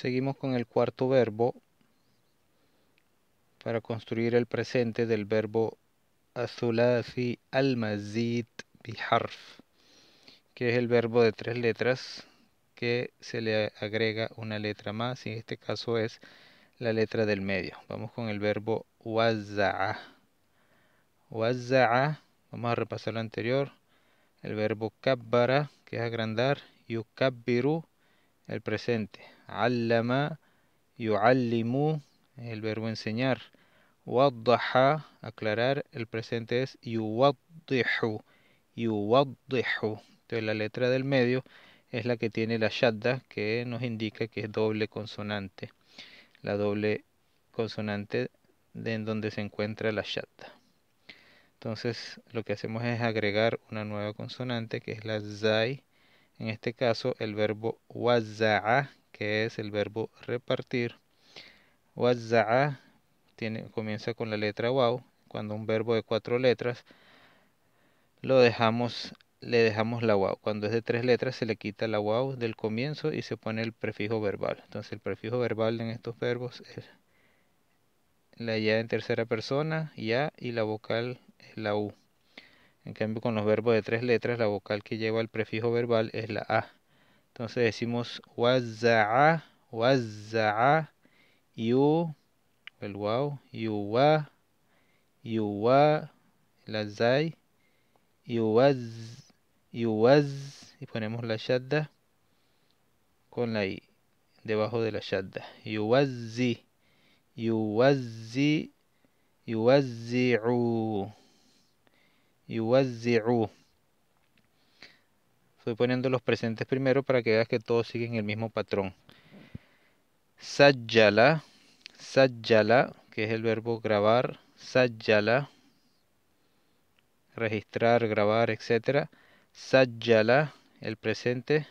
Seguimos con el cuarto verbo para construir el presente del verbo azulasi almazit biharf, que es el verbo de tres letras que se le agrega una letra más y en este caso es la letra del medio. Vamos con el verbo waza'a. vamos a repasar lo anterior. El verbo kabbara, que es agrandar, yukabbiru, el presente. Allama, yuallimu, el verbo enseñar. Waddaha, aclarar, el presente es yuwaddihu, yuwaddihu. Entonces la letra del medio es la que tiene la shadda, que nos indica que es doble consonante. La doble consonante de en donde se encuentra la shadda. Entonces lo que hacemos es agregar una nueva consonante que es la Zay, En este caso el verbo waza'a que es el verbo repartir. Wazza'a comienza con la letra wow. Cuando un verbo de cuatro letras lo dejamos, le dejamos la wow. Cuando es de tres letras se le quita la wow del comienzo y se pone el prefijo verbal. Entonces el prefijo verbal en estos verbos es la ya en tercera persona, ya, y la vocal la u. En cambio, con los verbos de tres letras, la vocal que lleva el prefijo verbal es la a. Entonces decimos Wazza'a, Wazza'a, yu, el wow, yuwa, yuwa, la Zay, yuwaz, yuwaz, y ponemos la shadda con la i debajo de la shadda. Yuwazzi, yuwazzi, yuwazzi'u, yuwazzi'u. Estoy poniendo los presentes primero para que veas que todos siguen el mismo patrón. Sajjala, sajjala, que es el verbo grabar, sajjala, registrar, grabar, etc. Sajjala, el presente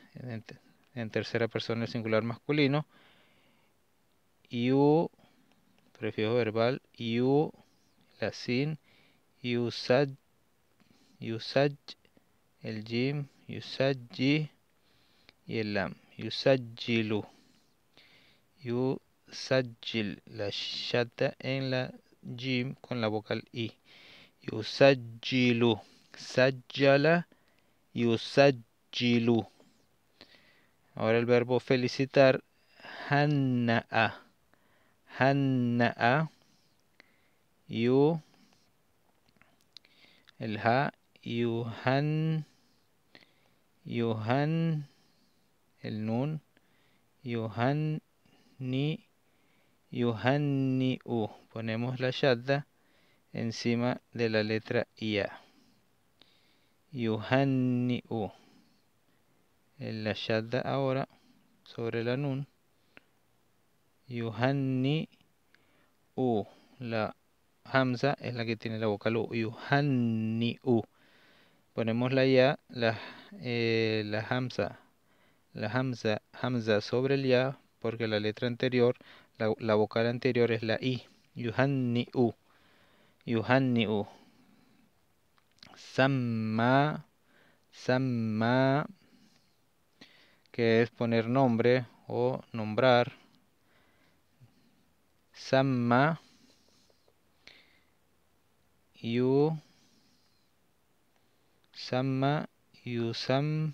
en, tercera persona el singular masculino. Yu. prefijo verbal, Yu. la sin, Yu iusaj, el jim, Yusajji y el lam. Yusajjilu. La shata en la jim con la vocal i. Yusajjilu. Sajjala. Yusajjilu. Ahora el verbo felicitar. Hanna. Hanna. Yu. El ha. Yuhan. Yuhan el Nun, Yohan ni, ni u. Ponemos la shadda encima de la letra IA. Yohan ni u. La shadda ahora sobre la Nun. Yuhanni ni u. La hamza es la que tiene la vocal u. Yohan u ponemos la ya, la, eh, la hamza, la hamza, hamza sobre el ya, porque la letra anterior, la, vocal anterior es la i, yuhanni u. samma, samma, que es poner nombre o nombrar, samma, yu, Samma Yusam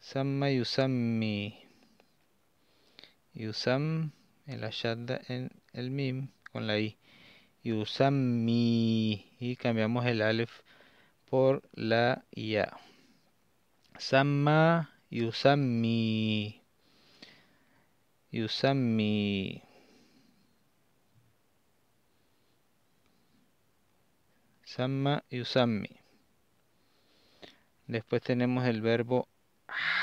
Samma Yusammi Yusam el ashadda en el mim con la i Yusammi y cambiamos el alef por la ya Samma Yusammi Yusammi Samma Yusammi Después tenemos el verbo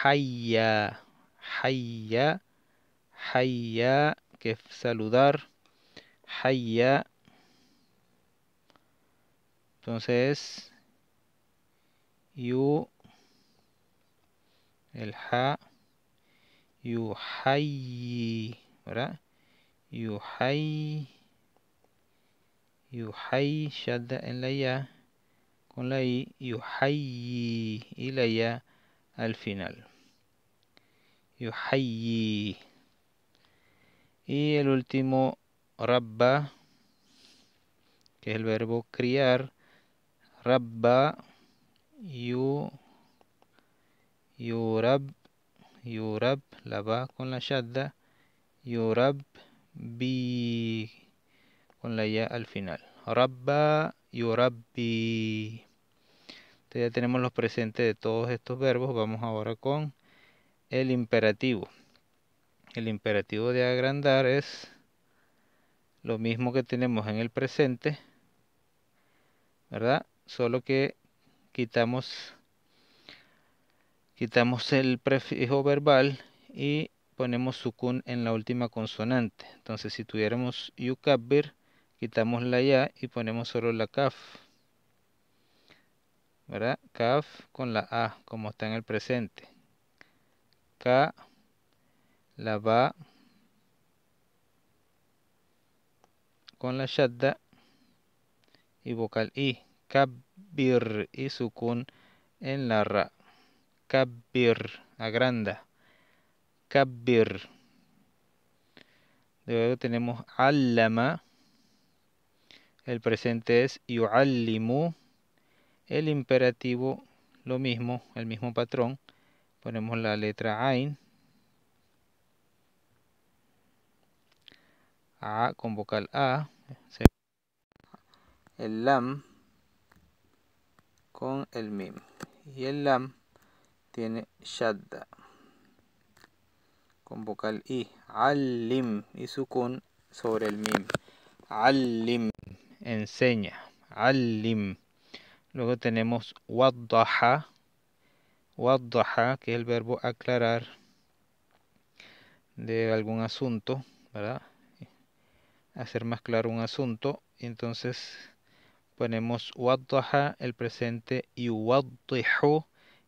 HAYA HAYA HAYA que es saludar. HAYA Entonces, yu, el ha, YUHAI ¿verdad? YUHAI hay, shadda en la ya. con la i yuhayi y la ya al final yuhayi y el último rabba que es el verbo criar rabba yu yurab yurab la va con la shadda yurab bi con la ya al final rabba yurabbi Entonces este, ya tenemos los presentes de todos estos verbos. Vamos ahora con el imperativo. El imperativo de agrandar es lo mismo que tenemos en el presente, ¿verdad? Solo que quitamos, quitamos el prefijo verbal y ponemos sukun en la última consonante. Entonces si tuviéramos yukabir, quitamos la ya y ponemos solo la kaf. ¿verdad? Kaf con la A, como está en el presente. K, la Ba, con la Shadda y vocal I. Kabir y sukun en la Ra. Kabir, agranda. Kabir. Luego tenemos Allama. El presente es Yuallimu. El imperativo, lo mismo, el mismo patrón. Ponemos la letra AIN. A con vocal A. El LAM con el MIM. Y el LAM tiene Shadda con vocal I. Alim y sukun sobre el MIM. Alim, enseña. Alim. Luego tenemos waddaha, waddaha, que es el verbo aclarar de algún asunto, ¿verdad? Hacer más claro un asunto. Entonces ponemos waddaha, el presente, y waddihu,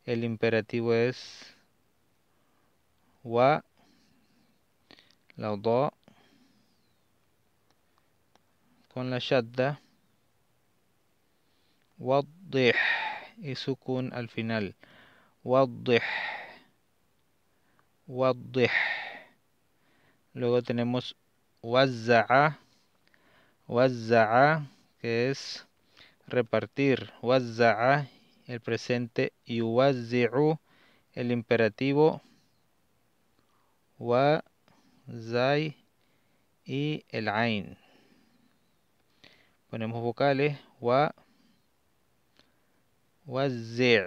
el imperativo es wa, la con la shadda de y su-kun al final. Waddih. Waddih. Luego tenemos wazza'a. Wazza'a, que es repartir. Wazza'a, el presente. Y wazzi'u, el imperativo. Wazai y el ain. Ponemos vocales. Wa وزع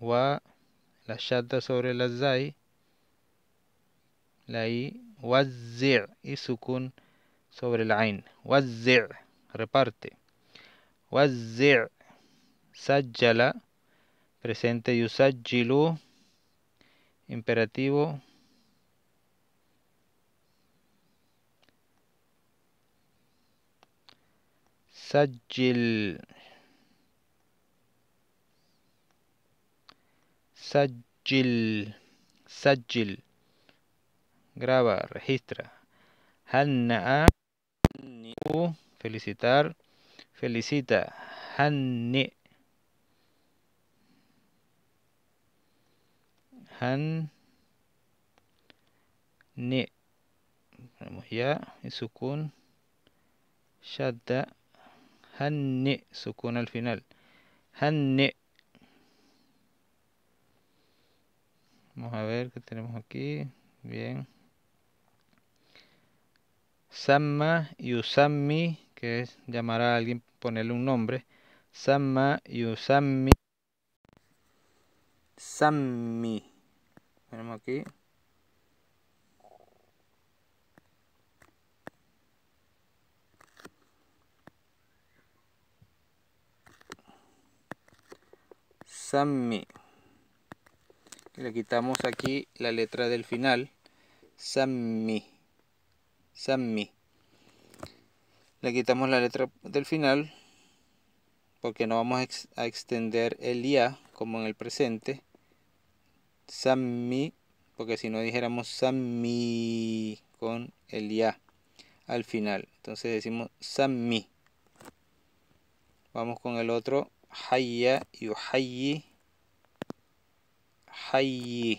و لا شاد سوري لزاي لاي وزع يسكون سوري العين وزع ريبارتي وزع سجل presente يسجل imperativo سجل سجل سجل graba registra Hanna. felicitar felicita hanni han ni ya sukun shadda Hanni, cuna al final. Hanni. Vamos a ver qué tenemos aquí. Bien. Samma Yusammi, que es llamar a alguien, ponerle un nombre. Samma Yusammi. Sammi. Tenemos aquí. Sammy. Le quitamos aquí la letra del final. Sammy. Sammy. Le quitamos la letra del final porque no vamos a, extender el ya como en el presente. Sammy. porque si no dijéramos Sammy con el ya al final. Entonces decimos Sammy. Vamos con el otro حي يحيي حيي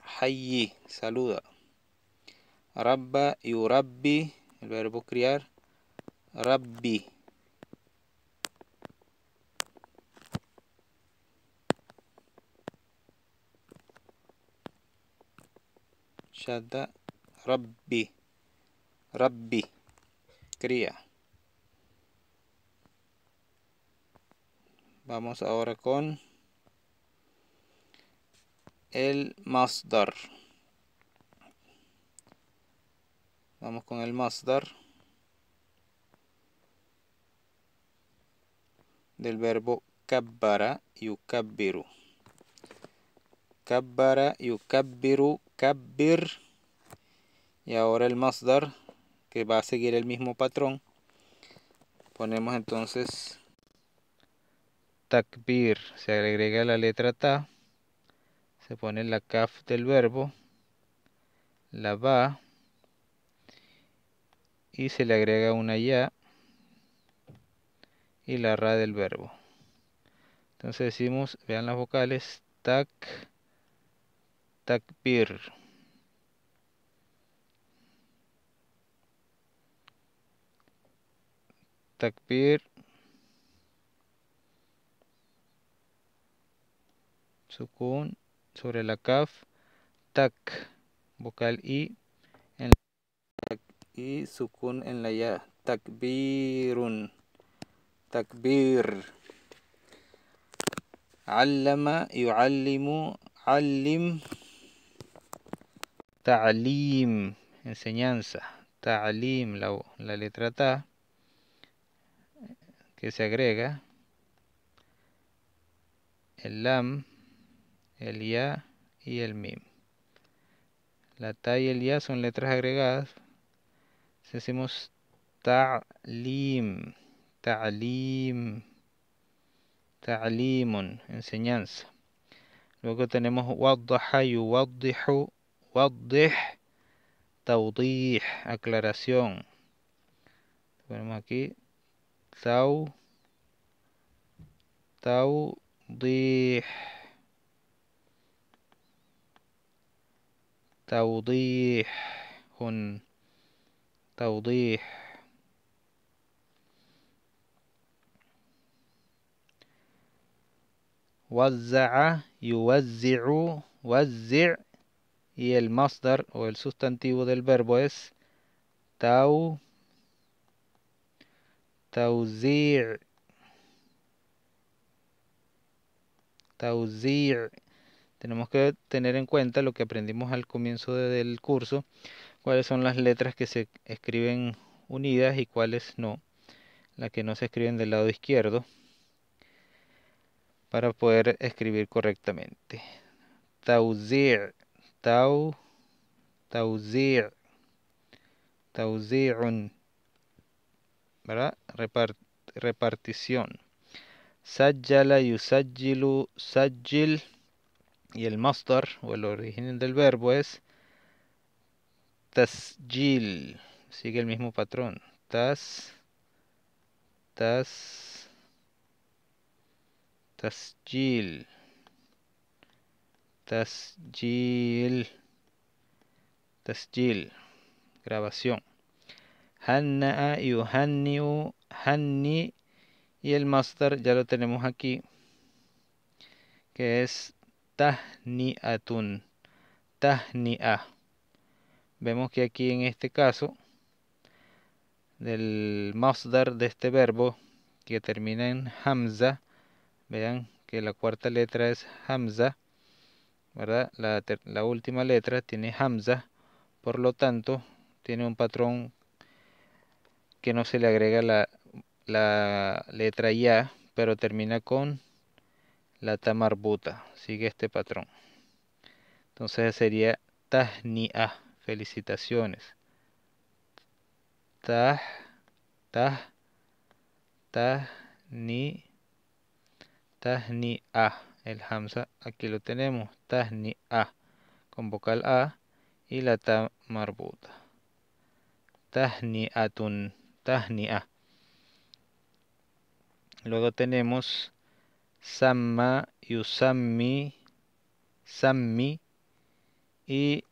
حيي سلودا رب يربي el criar ربي شد ربي ربي Vamos ahora con el masdar. Vamos con el masdar del verbo kabbara yukabbiru. Kabbara yukabbiru kabbir. Y ahora el masdar que va a seguir el mismo patrón ponemos entonces takbir se agrega la letra ta se pone la kaf del verbo la va y se le agrega una ya y la ra del verbo entonces decimos vean las vocales tak takbir takbir sukun sobre la kaf tak vocal i en la sukun en la ya takbirun takbir allama yuallimu allim ta'lim enseñanza Taalim la, la letra ta que se agrega el lam, el ya y el mim. La ta y el ya son letras agregadas. Si decimos lim ta'lim, ta'limun, enseñanza. Luego tenemos waddaha waddihu, waddih, taudih aclaración. Ponemos aquí تو توضيح توضيح هن توضيح وزع يوزع وزع هي المصدر او السوستانتيفو del verbo es تو TAUZIR TAUZIR tenemos que tener en cuenta lo que aprendimos al comienzo del curso, cuáles son las letras que se escriben unidas y cuáles no, las que no se escriben del lado izquierdo, para poder escribir correctamente. Tauzir, tau, tauzir, tauzirun. ¿verdad? repartición. Sajjala, yusajjilu, sajjil. Y el mastar o el origen del verbo es tasjil. Sigue el mismo patrón. Tas, tas, tasjil. Tasjil. Tasjil. Grabación. Hanna'a, ah, yuhanni'u, hanni. Y el master ya lo tenemos aquí, que es tahni'atun, a. Vemos que aquí en este caso, del masdar de este verbo, que termina en hamza, vean que la cuarta letra es hamza, ¿verdad? La, la última letra tiene hamza, por lo tanto, tiene un patrón que no se le agrega la, letra ya, pero termina con la tamarbuta. Sigue este patrón. Entonces sería a Felicitaciones. Tah, tah, tahni, a El hamza aquí lo tenemos. a Con vocal A y la tamarbuta. Tahni'atun. Luego tenemos Samma, Yusammi, Sammi y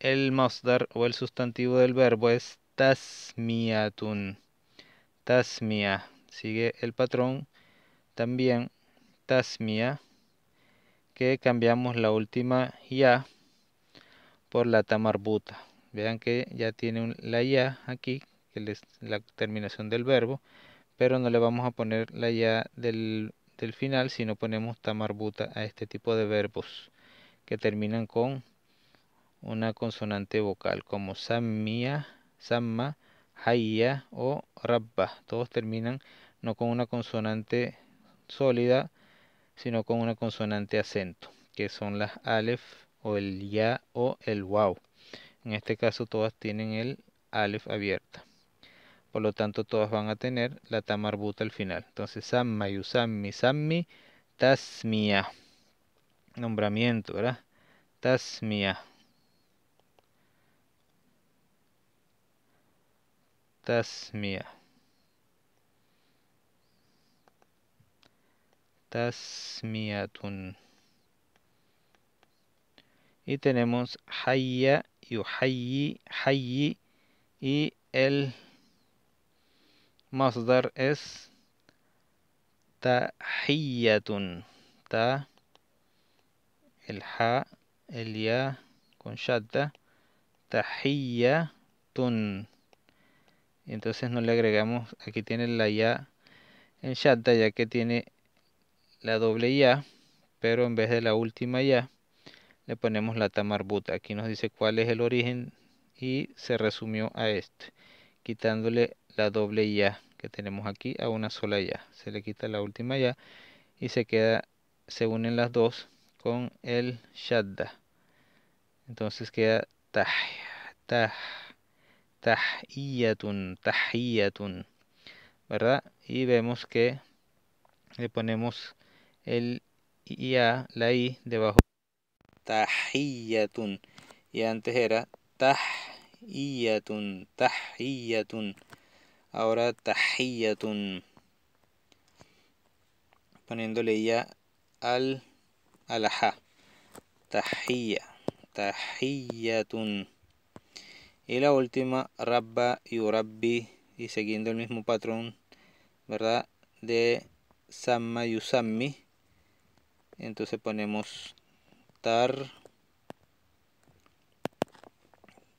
el masdar o el sustantivo del verbo es tasmiatun Tasmia. Sigue el patrón también tasmia que cambiamos la última ya por la tamarbuta. Vean que ya tiene la ya aquí la terminación del verbo, pero no le vamos a poner la ya del, final, sino ponemos tamarbuta a este tipo de verbos que terminan con una consonante vocal, como samia, samma, haya o rabba. Todos terminan no con una consonante sólida, sino con una consonante acento, que son las alef o el ya o el wow. En este caso todas tienen el alef abierta por lo tanto todas van a tener la tamarbuta al final. Entonces, samma, usammi sammi, tasmia. Nombramiento, ¿verdad? Tasmia. Tasmia. Tasmiatun. Y tenemos Hayya, Yuhayi, Hayyi y el مصدر es tahiyatun. Ta, el ha, el ya con shatta. Tahiyatun. entonces no le agregamos, aquí tiene la ya en shatta, ya que tiene la doble ya, pero en vez de la última ya, le ponemos la tamarbuta. Aquí nos dice cuál es el origen y se resumió a este, quitándole la doble ya que tenemos aquí a una sola ya. Se le quita la última ya y se queda, se unen las dos con el shadda. Entonces queda taj, ta tahiyatun, tahiyatun, ¿verdad? Y vemos que le ponemos el ya, la i debajo. Tahiyatun. Y antes era tahiyatun, tahiyatun. Ahora tahiyatun. Poniéndole ya al ALAHA Tahiya. Tahiyatun. Y la última, rabba y rabbi. Y siguiendo el mismo patrón, ¿verdad? De samma yusammi. Entonces ponemos tar.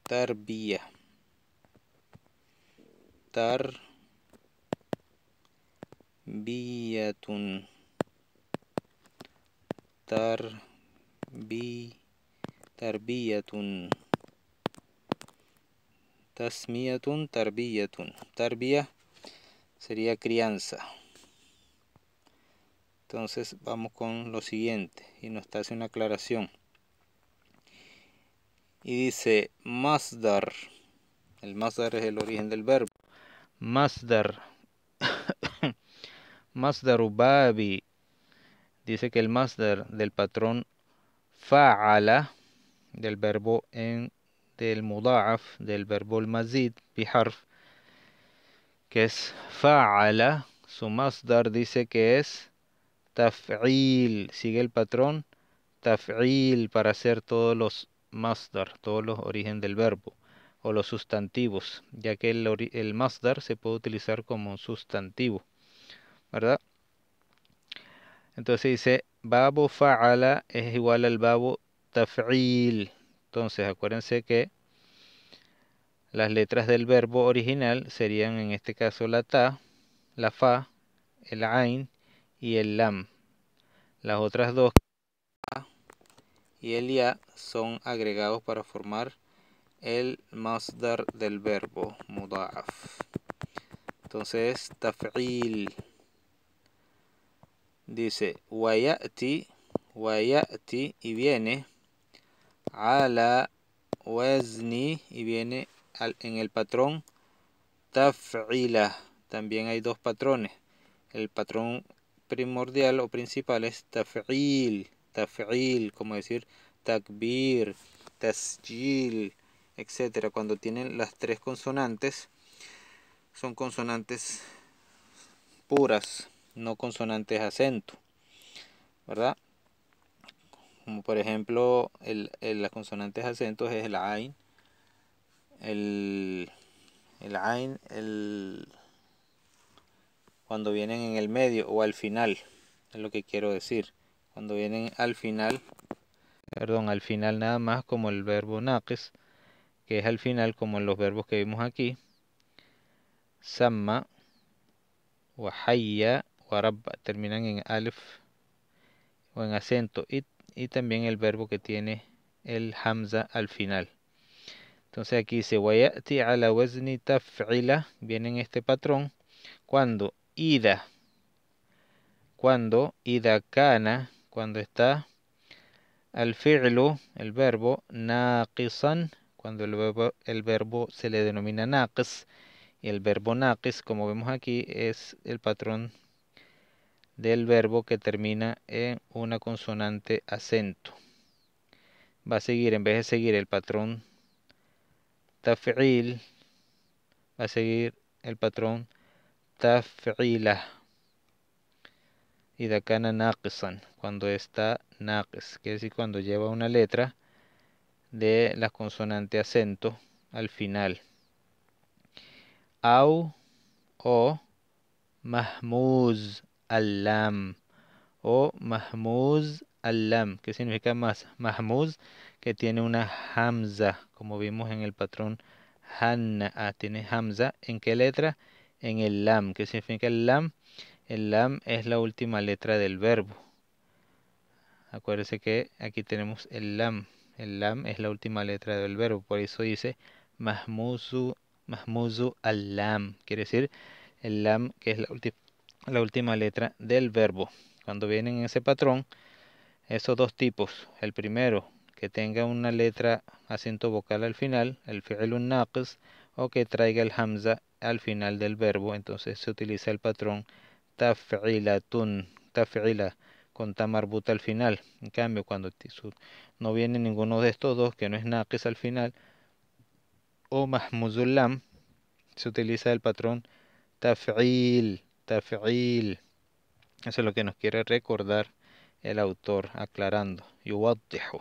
Tarbiyah tar tarbi tarbiyatun tasmiyatun tarbiatun, tarbia sería crianza entonces vamos con lo siguiente y nos hace una aclaración y dice masdar el masdar es el origen del verbo Masdar. masdar Dice que el masdar del patrón fa'ala, del verbo en del mudaf, del verbo el mazid, biharf, que es fa'ala, su masdar dice que es taf'il, sigue el patrón taf'il para hacer todos los masdar, todos los origen del verbo o los sustantivos, ya que el, el se puede utilizar como un sustantivo, ¿verdad? Entonces dice, babo fa'ala es igual al babo taf'il. Entonces acuérdense que las letras del verbo original serían en este caso la ta, la fa, el ain y el lam. Las otras dos, y el ya, son agregados para formar el masdar del verbo mudaf entonces taf'il dice wayati wayati y viene ala wazni y viene en el patrón taf'ila también hay dos patrones el patrón primordial o principal es taf'il taf'il como decir takbir tasjil etcétera, cuando tienen las tres consonantes, son consonantes puras, no consonantes acento, ¿verdad? Como por ejemplo, el, las consonantes acentos es el AIN, el, el AIN, el, cuando vienen en el medio o al final, es lo que quiero decir. Cuando vienen al final, perdón, al final nada más como el verbo náques que es al final como en los verbos que vimos aquí. Samma, wahayya, warabba terminan en alf o en acento y, también el verbo que tiene el hamza al final. Entonces aquí dice wayati ala wazni taf'ila viene en este patrón cuando ida cuando ida kana cuando está al fi'lu el verbo naqisan cuando el verbo, se le denomina naqs, y el verbo naqs, como vemos aquí, es el patrón del verbo que termina en una consonante acento. Va a seguir, en vez de seguir el patrón taf'il, va a seguir el patrón taf'ila. Y de acá cuando está naqs, quiere decir cuando lleva una letra de la consonante acento al final. Au o Mahmuz Alam o Mahmuz Alam, que significa más Mahmuz, que tiene una Hamza, como vimos en el patrón Hanna, ah, tiene Hamza, ¿en qué letra? En el Lam, que significa el Lam? El Lam es la última letra del verbo. acuérdese que aquí tenemos el Lam, el lam es la última letra del verbo, por eso dice mahmuzu, mahmuzu al lam. Quiere decir el lam que es la, la última letra del verbo. Cuando vienen en ese patrón, esos dos tipos, el primero que tenga una letra acento vocal al final, el fi'lun naqs, o que traiga el hamza al final del verbo, entonces se utiliza el patrón taf'ilatun, taf'ilatun con Tamar al final. En cambio, cuando no viene ninguno de estos dos, que no es es al final, o Mahmuzulam, se utiliza el patrón Taf'il, Taf'il. Eso es lo que nos quiere recordar el autor, aclarando. Yuwaddihu.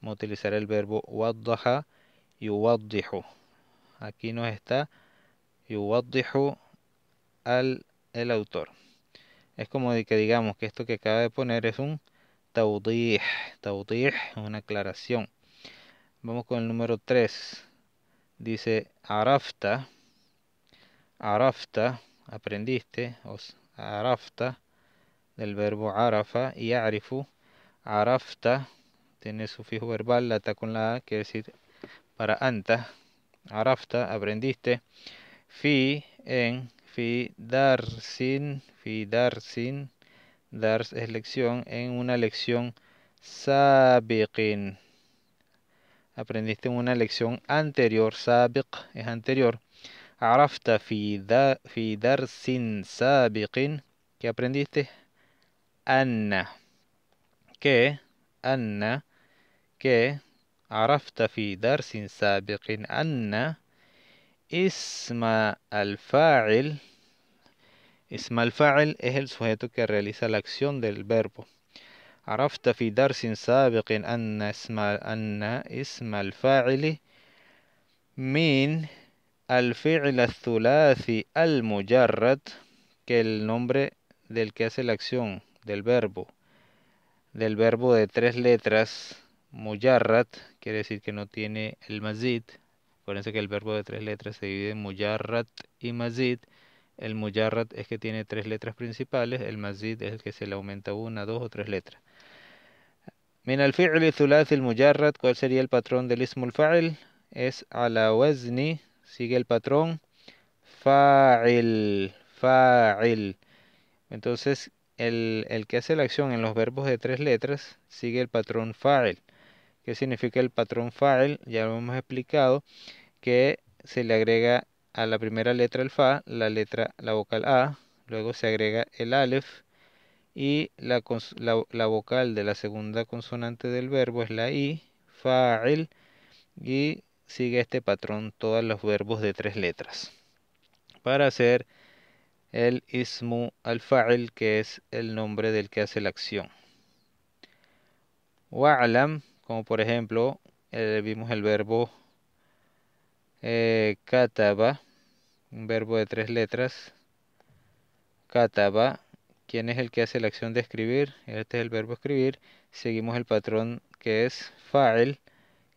Vamos a utilizar el verbo waddaha yuwaddihu. Aquí nos está yuwaddihu al el autor es como de que digamos que esto que acaba de poner es un taudí, taudí, una aclaración. Vamos con el número 3. Dice arafta, arafta, aprendiste, os arafta, del verbo arafa, y arifu, arafta, tiene sufijo verbal, la ta con la a, quiere decir para anta, arafta, aprendiste, fi, en, fi darsin, fi darsin, dars es lección, en una lección sabiqin. Aprendiste en una lección anterior, sabiq es anterior. Arafta fi, da, fi darsin sabiqin, que aprendiste anna, que, anna, que, arafta fi sin sabiqin anna, Isma al-fa'il. isma al-fa'il es el sujeto que realiza la acción del verbo. عرفت في درس isma al اسم أن al الفاعل al الفعل al المجرد que el nombre del que hace la acción del verbo del verbo de tres letras mujarrat quiere decir que no tiene el mazid Acuérdense que el verbo de tres letras se divide en mujarrat y mazid. El mujarrat es que tiene tres letras principales, el mazid es el que se le aumenta una, dos o tres letras. el ¿cuál sería el patrón del ismul fa'il? Es alawesni. sigue el patrón fa'il, fa'il. Entonces, el, el, que hace la acción en los verbos de tres letras sigue el patrón fa'il. ¿Qué significa el patrón fa'il? Ya lo hemos explicado, que se le agrega a la primera letra el fa, la letra, la vocal a, luego se agrega el aleph y la, vocal de la segunda consonante del verbo es la i, fa'il, y sigue este patrón todos los verbos de tres letras. Para hacer el ismu al-fa'il, que es el nombre del que hace la acción como por ejemplo eh, vimos el verbo eh, kataba, un verbo de tres letras, kataba, ¿quién es el que hace la acción de escribir? Este es el verbo escribir, seguimos el patrón que es fa'il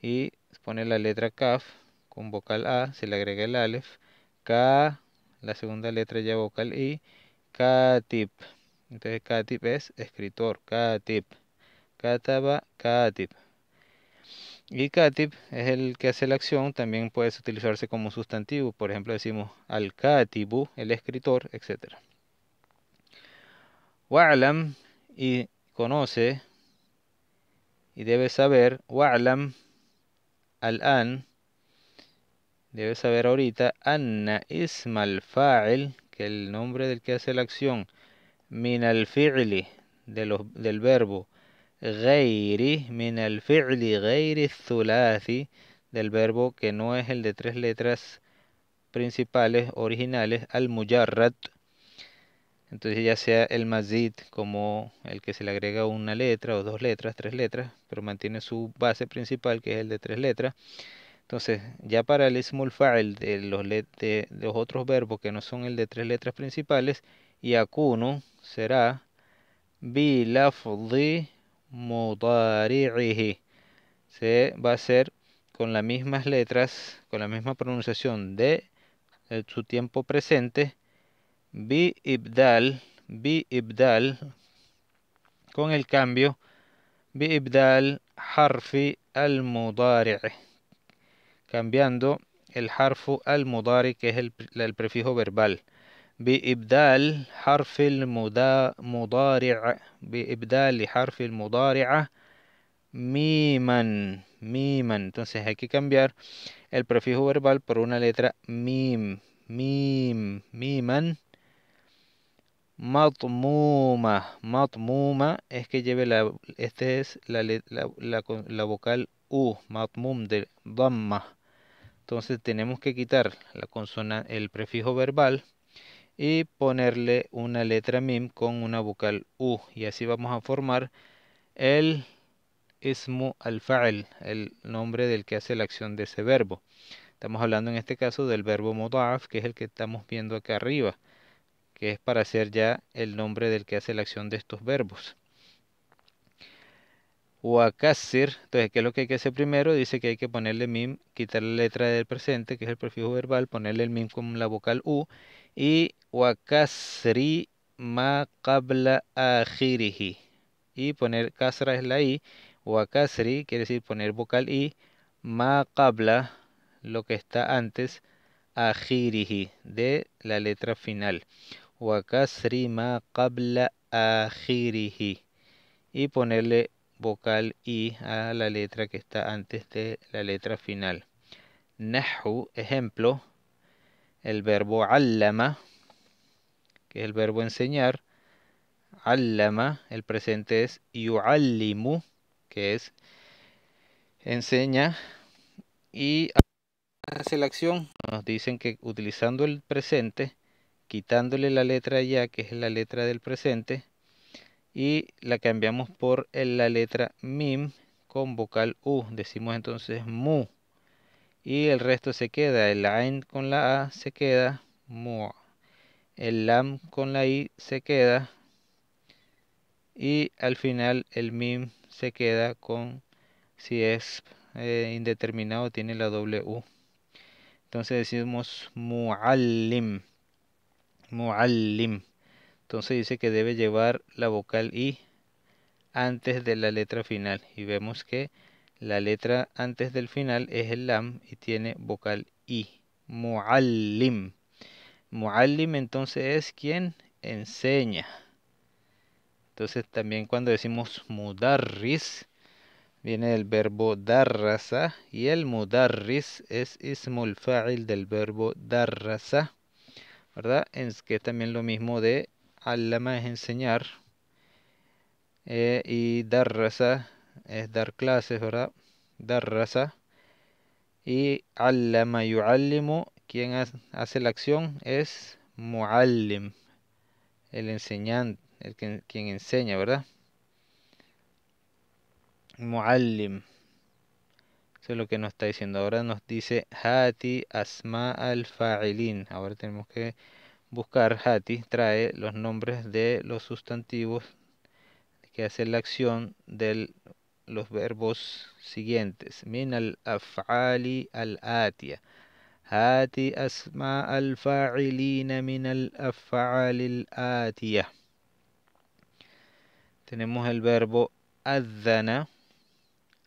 y pone la letra kaf con vocal a, se le agrega el alef, k la segunda letra ya vocal i, katib, entonces katip es escritor, katib, kataba, katip. Y Katib es el que hace la acción, también puede utilizarse como sustantivo, por ejemplo decimos al katibu, el escritor, etc. Wa'lam y conoce y debe saber, wa'lam al-an, debe saber ahorita, anna ismal fa'il, que el nombre del que hace la acción, min al-fi'li, del verbo, min al del verbo que no es el de tres letras principales originales al mujarrat entonces ya sea el mazid como el que se le agrega una letra o dos letras, tres letras, pero mantiene su base principal que es el de tres letras. Entonces ya para el ismul fa'il de los, de los otros verbos que no son el de tres letras principales, yakuno será bilafdi se va a hacer con las mismas letras, con la misma pronunciación de su tiempo presente, bi ibdal, bi ibdal, con el cambio bi ibdal harfi al cambiando el harfu al mudari que es el prefijo verbal. بإبدال حرف المضارع y حرف mudaria, miman, miman. Entonces hay que cambiar el prefijo verbal por una letra mim, mim, miman. Matmuma, matmuma es que lleve la, esta es la, la, la, vocal u, matmum de dhamma. Entonces tenemos que quitar la consona, el prefijo verbal y ponerle una letra mim con una vocal u y así vamos a formar el ismu al el nombre del que hace la acción de ese verbo. Estamos hablando en este caso del verbo mudaf, que es el que estamos viendo acá arriba, que es para hacer ya el nombre del que hace la acción de estos verbos. Wakasir, entonces, ¿qué es lo que hay que hacer primero? Dice que hay que ponerle mim, quitar la letra del presente, que es el prefijo verbal, ponerle el mim con la vocal u, y wakasri ma qabla ajirihi. Y poner kasra es la i, wakasri quiere decir poner vocal i, ma qabla, lo que está antes, ajirihi, de la letra final. Wakasri ma qabla ajirihi. Y ponerle vocal i a la letra que está antes de la letra final. Nahu, ejemplo, el verbo allama, que es el verbo enseñar. Allama, el presente es yuallimu, que es enseña. Y hace la acción, nos dicen que utilizando el presente, quitándole la letra ya, que es la letra del presente, y la cambiamos por la letra mim con vocal u. Decimos entonces mu. Y el resto se queda. El ain con la a se queda mu. El lam con la i se queda. Y al final el mim se queda con, si es eh, indeterminado, tiene la doble u. Entonces decimos muallim. Muallim. Entonces dice que debe llevar la vocal I antes de la letra final. Y vemos que la letra antes del final es el lam y tiene vocal I. Muallim. Muallim entonces es quien enseña. Entonces también cuando decimos mudarris, viene el verbo darrasa y el mudarris es ismul del verbo darrasa, ¿verdad? Es que es también lo mismo de allama es enseñar eh, y dar raza es dar clases, ¿verdad? Dar raza y allama yuallimu quien hace la acción es muallim, el enseñante, el que, quien enseña, ¿verdad? Muallim. Eso es lo que nos está diciendo. Ahora nos dice Hati Asma al Fa'ilin. Ahora tenemos que buscar hati trae los nombres de los sustantivos que hacen la acción de los verbos siguientes. Min al-af'ali al-atia. Hati asma al-fa'ilina min al-af'ali al-atia. Tenemos el verbo adhana.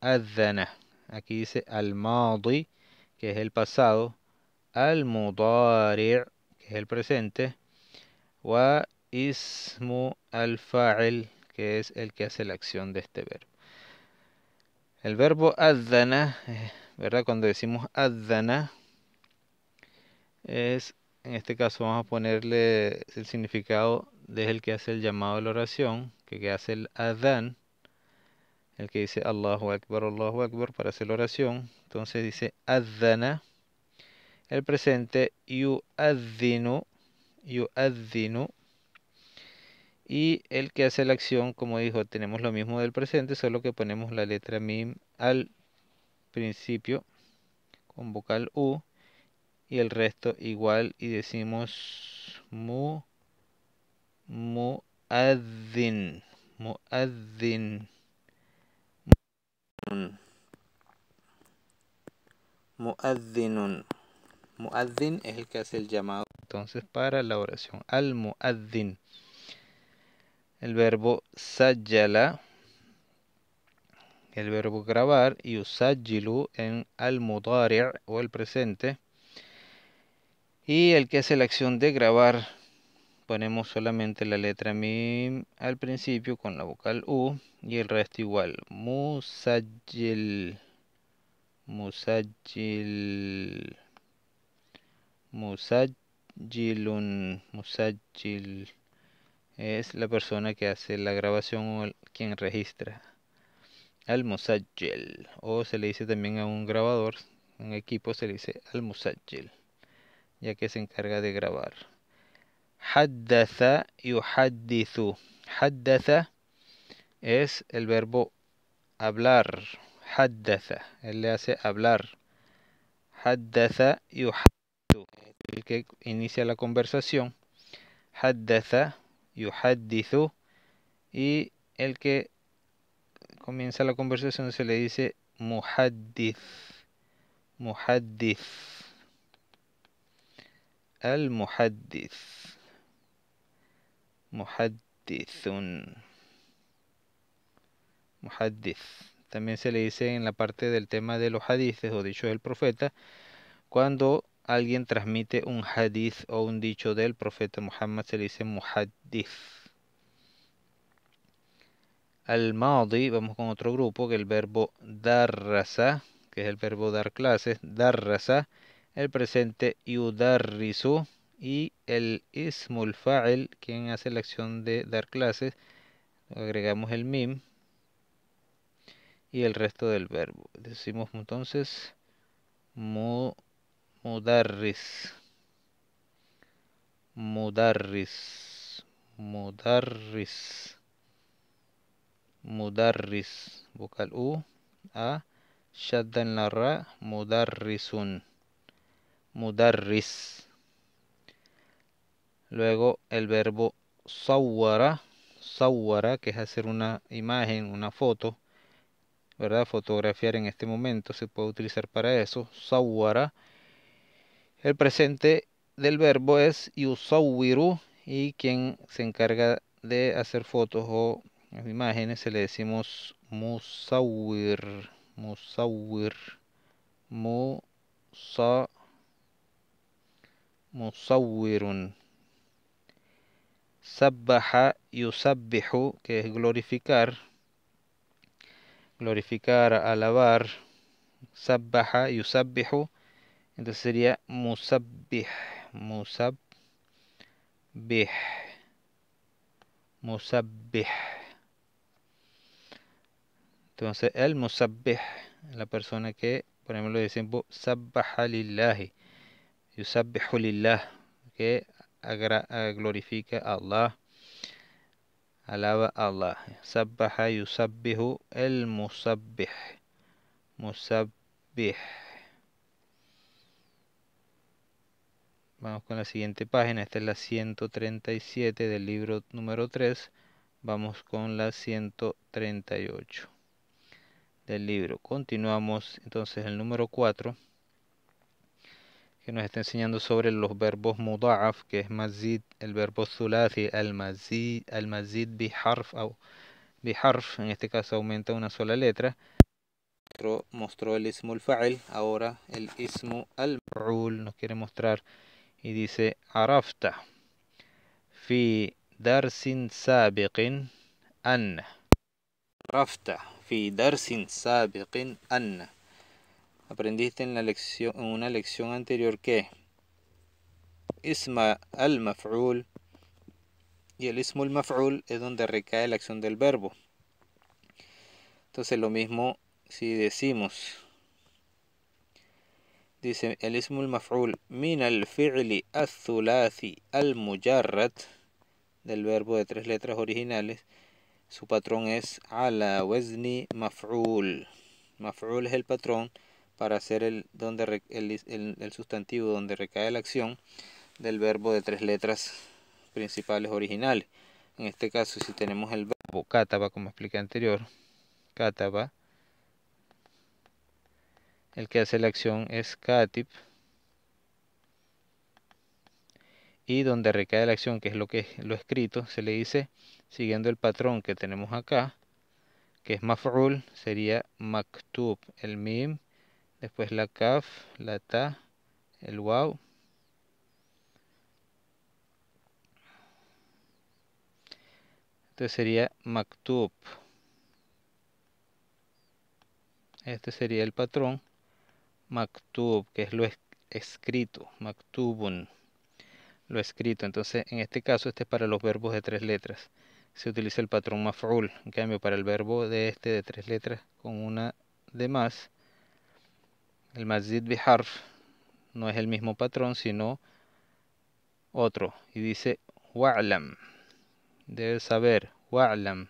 Adhana. Aquí dice al-madi, que es el pasado. Al-mudari' el presente. Wa ismu al-fa'il, que es el que hace la acción de este verbo. El verbo adhana, eh, ¿verdad? Cuando decimos adhana es, en este caso vamos a ponerle el significado de el que hace el llamado a la oración, que hace el adán, el que dice Allahu Akbar, Allahu Akbar para hacer la oración. Entonces dice adhana el presente yu'addinu, yu'addinu, y el que hace la acción, como dijo, tenemos lo mismo del presente, solo que ponemos la letra mim al principio con vocal u y el resto igual y decimos mu muaddin mu muaddinun Muaddin es el que hace el llamado entonces para la oración. Al muaddin. El verbo sayala. El verbo grabar y usajilu en al mudari' o el presente. Y el que hace la acción de grabar ponemos solamente la letra mim al principio con la vocal u y el resto igual. Musajil. Musajil. Musajilun. Musajil es la persona que hace la grabación o quien registra. Al musajil. O se le dice también a un grabador, un equipo se le dice al musajil, ya que se encarga de grabar. Haddatha yuhaddithu. Haddatha es el verbo hablar. Haddatha. Él le hace hablar. Haddatha yuhaddithu el que inicia la conversación, haddatha, yuhaddithu, y el que comienza la conversación se le dice muhaddith, muhaddith, al muhaddith, muhaddithun, muhaddith. También se le dice en la parte del tema de los hadices o dicho del profeta, cuando alguien transmite un hadith o un dicho del profeta Muhammad se dice muhadith. Al madi, vamos con otro grupo, que el verbo darrasa, que es el verbo dar clases, darrasa, el presente yudarrisu y el ismul quien hace la acción de dar clases, agregamos el mim y el resto del verbo. Decimos entonces mu Mudarris. Mudarris. Mudarris. Mudarris. vocal U A ra ra. Mudarrisun. mudarris luego el verbo sawara sawara que es hacer una imagen una foto verdad fotografiar en este momento se puede utilizar para eso sawara el presente del verbo es yusawiru y quien se encarga de hacer fotos o imágenes se le decimos musawir, musawir, musawirun. Sabbaha yusabbihu, que es glorificar, glorificar, alabar. Sabbaha yusabbihu entonces sería musabbih, musabbih, musabbih. Entonces el Musabih la persona que, por ejemplo, decimos sabbaha lillahi, yusabbihu lillah, que glorifica a Allah, alaba a Allah. Sabbaha yusabbihu el Musabih musabbih. Vamos con la siguiente página, esta es la 137 del libro número 3. Vamos con la 138 del libro. Continuamos entonces el número 4 que nos está enseñando sobre los verbos mudaf, que es mazid, el verbo zulati, al-mazid, biharf, en este caso aumenta una sola letra. Mostró, el ismul fa'il, ahora el ismu al-ma'ul nos quiere mostrar y dice Arafta fi darsin sabiqin anna. Arafta fi darsin sabiqin anna. Aprendiste en, la lección, en una lección anterior que isma al maf'ul y el al maf'ul es donde recae la acción del verbo. Entonces lo mismo si decimos dice el ismul maf'ul min al fi'li al-thulathi al mujarrat, del verbo de tres letras originales su patrón es ala wazni maf'ul maf'ul es el patrón para hacer el, donde, el, el sustantivo donde recae la acción del verbo de tres letras principales originales en este caso si tenemos el verbo kataba como expliqué anterior kataba el que hace la acción es catip y donde recae la acción que es lo que es lo escrito se le dice siguiendo el patrón que tenemos acá que es maf'ul sería maktub el mim después la kaf la ta el wow entonces sería maktub. Este sería el patrón maktub, que es lo escrito, maktubun, lo escrito. Entonces, en este caso, este es para los verbos de tres letras. Se utiliza el patrón maf'ul. En cambio, para el verbo de este de tres letras con una de más, el mazid biharf no es el mismo patrón, sino otro. Y dice wa'lam. Debes saber, wa'lam.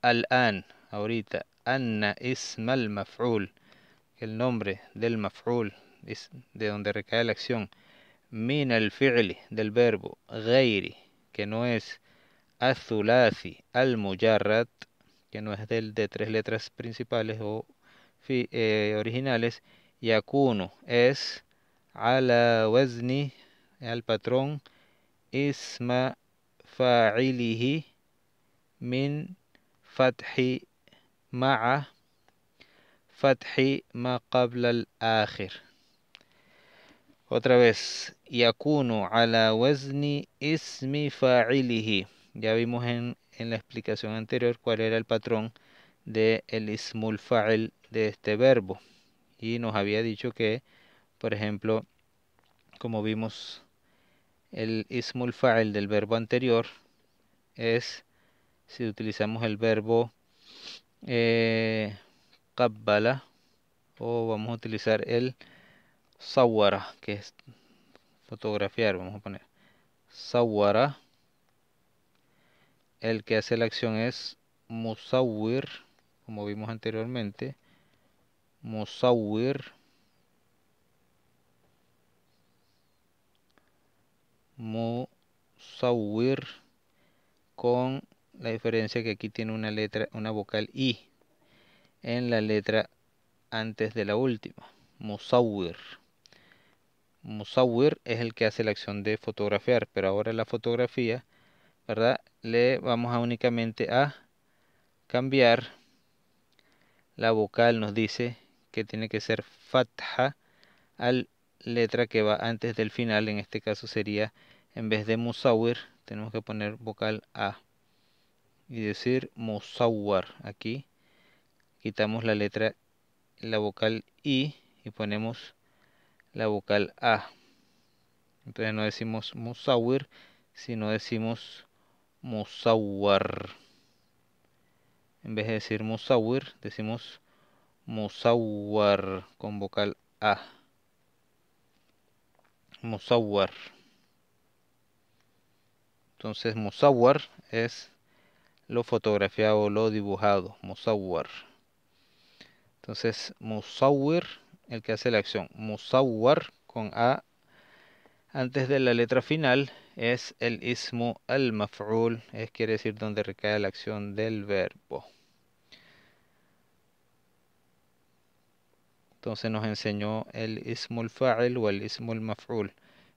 Al-an, ahorita. Anna ismal maf'ul el nombre del maf'ul, es de donde recae la acción, min al fi'li, del verbo, ghairi, que no es azulasi al que no es del de tres letras principales o eh, originales y originales, es ala wazni, al patrón, isma fa'ilihi min fathi ma'a fathi ma qabla al Otra vez, yakunu ala wazni ismi Ya vimos en, en, la explicación anterior cuál era el patrón de el ismul fa'il de este verbo. Y nos había dicho que, por ejemplo, como vimos, el ismul fa'il del verbo anterior es, si utilizamos el verbo eh, qabbala o vamos a utilizar el sawara que es fotografiar vamos a poner sawara el que hace la acción es musawir como vimos anteriormente musawir musawir con la diferencia que aquí tiene una letra una vocal i en la letra antes de la última. Musawir. Musawir es el que hace la acción de fotografiar, pero ahora la fotografía, ¿verdad? Le vamos a únicamente a cambiar la vocal, nos dice que tiene que ser fatha al letra que va antes del final, en este caso sería en vez de musawir, tenemos que poner vocal a y decir musawar aquí quitamos la letra, la vocal I y ponemos la vocal A. Entonces no decimos musawir, sino decimos musawar. En vez de decir musawir, decimos musawar con vocal A. Musawar. Entonces musawar es lo fotografiado, lo dibujado, musawar. Entonces, Musawir, el que hace la acción. Musawar con A antes de la letra final es el ismo al-maf'ul, quiere decir donde recae la acción del verbo. Entonces nos enseñó el ismo al-fa'il o el ismo al-maf'ul.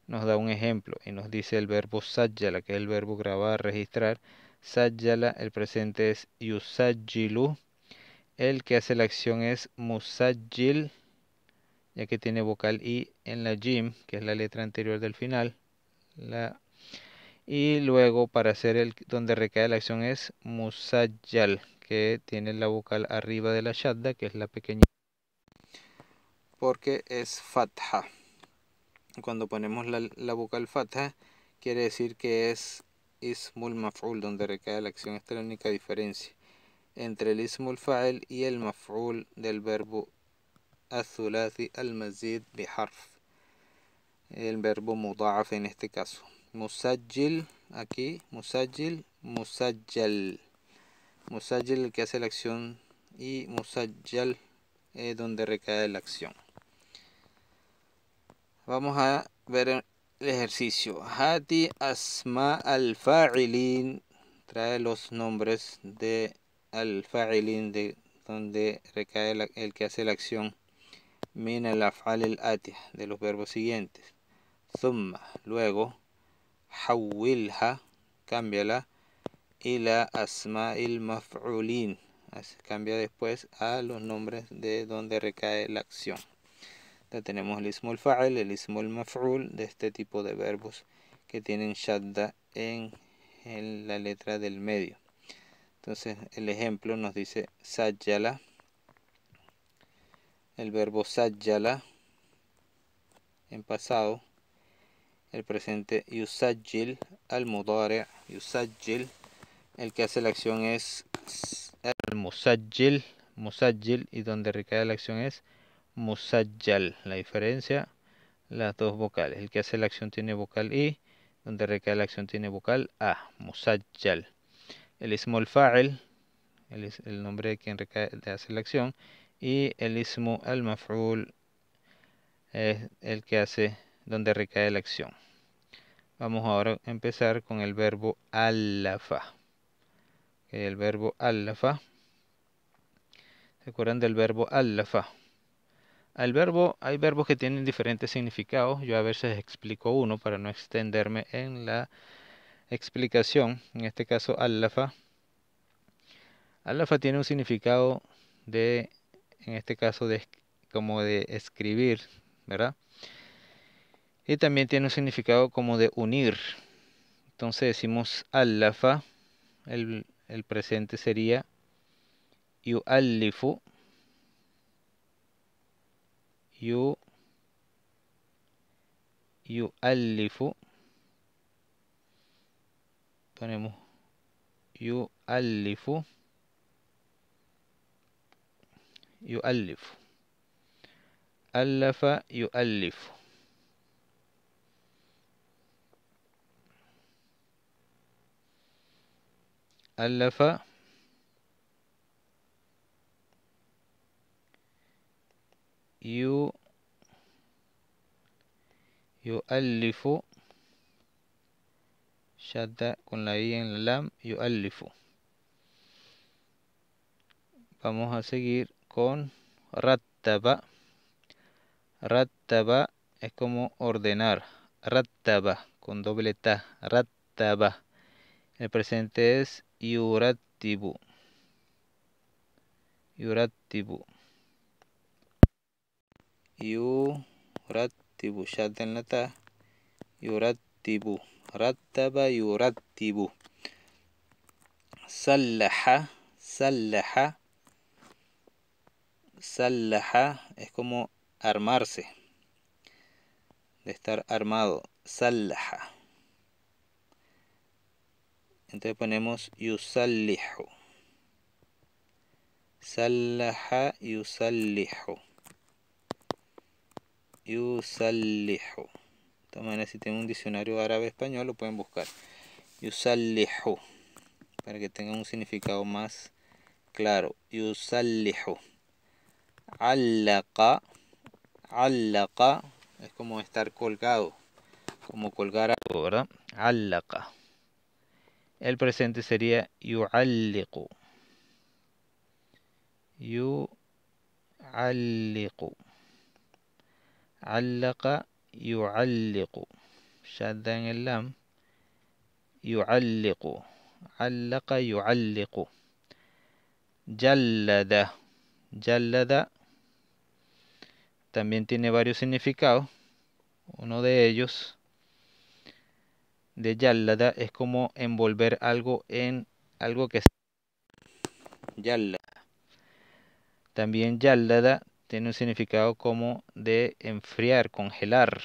Nos da un ejemplo y nos dice el verbo sajjala, que es el verbo grabar, registrar. Sajjala, el presente es yusajjilu el que hace la acción es Musajil, ya que tiene vocal I en la Jim, que es la letra anterior del final. y luego para hacer el donde recae la acción es Musajal, que tiene la vocal arriba de la Shadda, que es la pequeña. Porque es Fatha. Cuando ponemos la, vocal Fatha, quiere decir que es Ismul Maf'ul, donde recae la acción. Esta es la única diferencia entre el ismul fa'il y el maf'ul del verbo Azulazi al-mazid biharf el verbo mudaf en este caso Musajil, aquí Musajil, musajjal Musajil que hace la acción y musajjal es donde recae la acción vamos a ver el ejercicio hati asma al fa'ilin trae los nombres de al fa'ilin de donde recae el que hace la acción Mina la af'al al de los verbos siguientes thumma luego hawilha cámbiala ila asma'il maf'ulin cambia después a los nombres de donde recae la acción ya tenemos el ismol fa'il el ismul maf'ul de este tipo de verbos que tienen shadda en la letra del medio entonces el ejemplo nos dice sajjala. El verbo sajjala en pasado. El presente yusajil al mudari yusajil. El que hace la acción es al musajil y donde recae la acción es musajjal. La diferencia las dos vocales. El que hace la acción tiene vocal i, donde recae la acción tiene vocal a, musajjal el ismo al-fa'il, el, nombre de quien hace la acción, y el ismo al-maf'ul, es el que hace donde recae la acción. Vamos ahora a empezar con el verbo alafa. El verbo alafa. ¿Se acuerdan del verbo alafa? Al verbo, hay verbos que tienen diferentes significados. Yo a veces explico uno para no extenderme en la explicación, en este caso alafa alafa tiene un significado de, en este caso, de, como de escribir, ¿verdad? Y también tiene un significado como de unir. Entonces decimos alafa el, presente sería Yuallifu. Yu, yuallifu. طنمه يؤلف يؤلف ألف يؤلف ألف يؤلف Shadda con la I en la Lam. Alifu. Vamos a seguir con Rattaba. Rattaba es como ordenar. Rattaba con doble ta. Rattaba. El presente es yuratibu. Yuratibu. Yuratibu. Shadda en la Yurattibu. Rattaba yurattibu. Sallaha. Sallaha. Sallaha es como armarse, de estar armado. Sallaha. Entonces ponemos yusallihu. Sallaha yusallihu. Yusallihu. De si tienen un diccionario árabe-español, lo pueden buscar. Yusallihu, para que tenga un significado más claro. Yusallihu. Allaqa. Allaqa es como estar colgado, como colgar algo, ¿verdad? Allaqa. El presente sería yu'alliqu. Yu'alliqu. Allaqa يعلق شادة اللام يعلق علق يعلق جلد جلد también tiene varios significados uno de ellos de yallada es como envolver algo en algo que yallada. También yallada tiene un significado como de enfriar, congelar.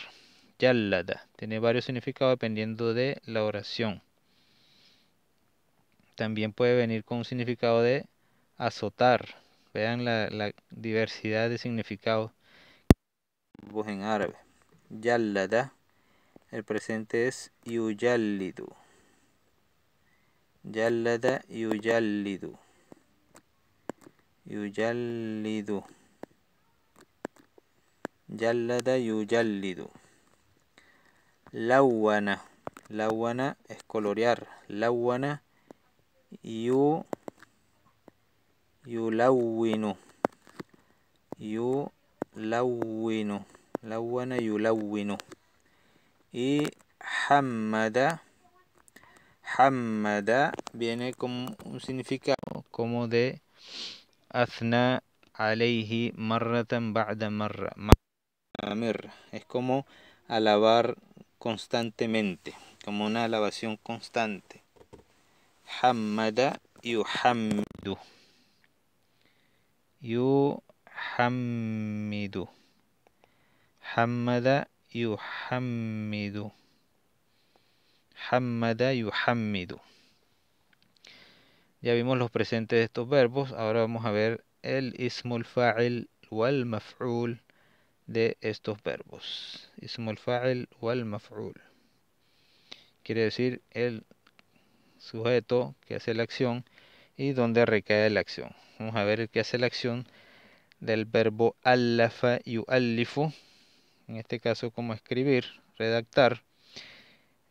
Yallada. Tiene varios significados dependiendo de la oración. También puede venir con un significado de azotar. Vean la, diversidad de significados. En árabe. Yallada. El presente es yuyallidu. Yallada yuyallidu. Yuyallidu. Yallada yujallidu. lauana Lawana es colorear. Lawana yu yulawinu. Yulawinu. Lawana yulawinu. Y Hammada. Hamada viene como un significado como de Azna alayhi marratan ba'da marra es como alabar constantemente, como una alabación constante. Hammada yuhamidu. Yuhamidu. Hammada yuhamidu. Hammada yuhamidu. Ya vimos los presentes de estos verbos, ahora vamos a ver el ismul fa'il wal maf'ul de estos verbos. fa'il al Quiere decir el sujeto que hace la acción y donde recae la acción. Vamos a ver el que hace la acción del verbo allafa alifu. En este caso como escribir, redactar.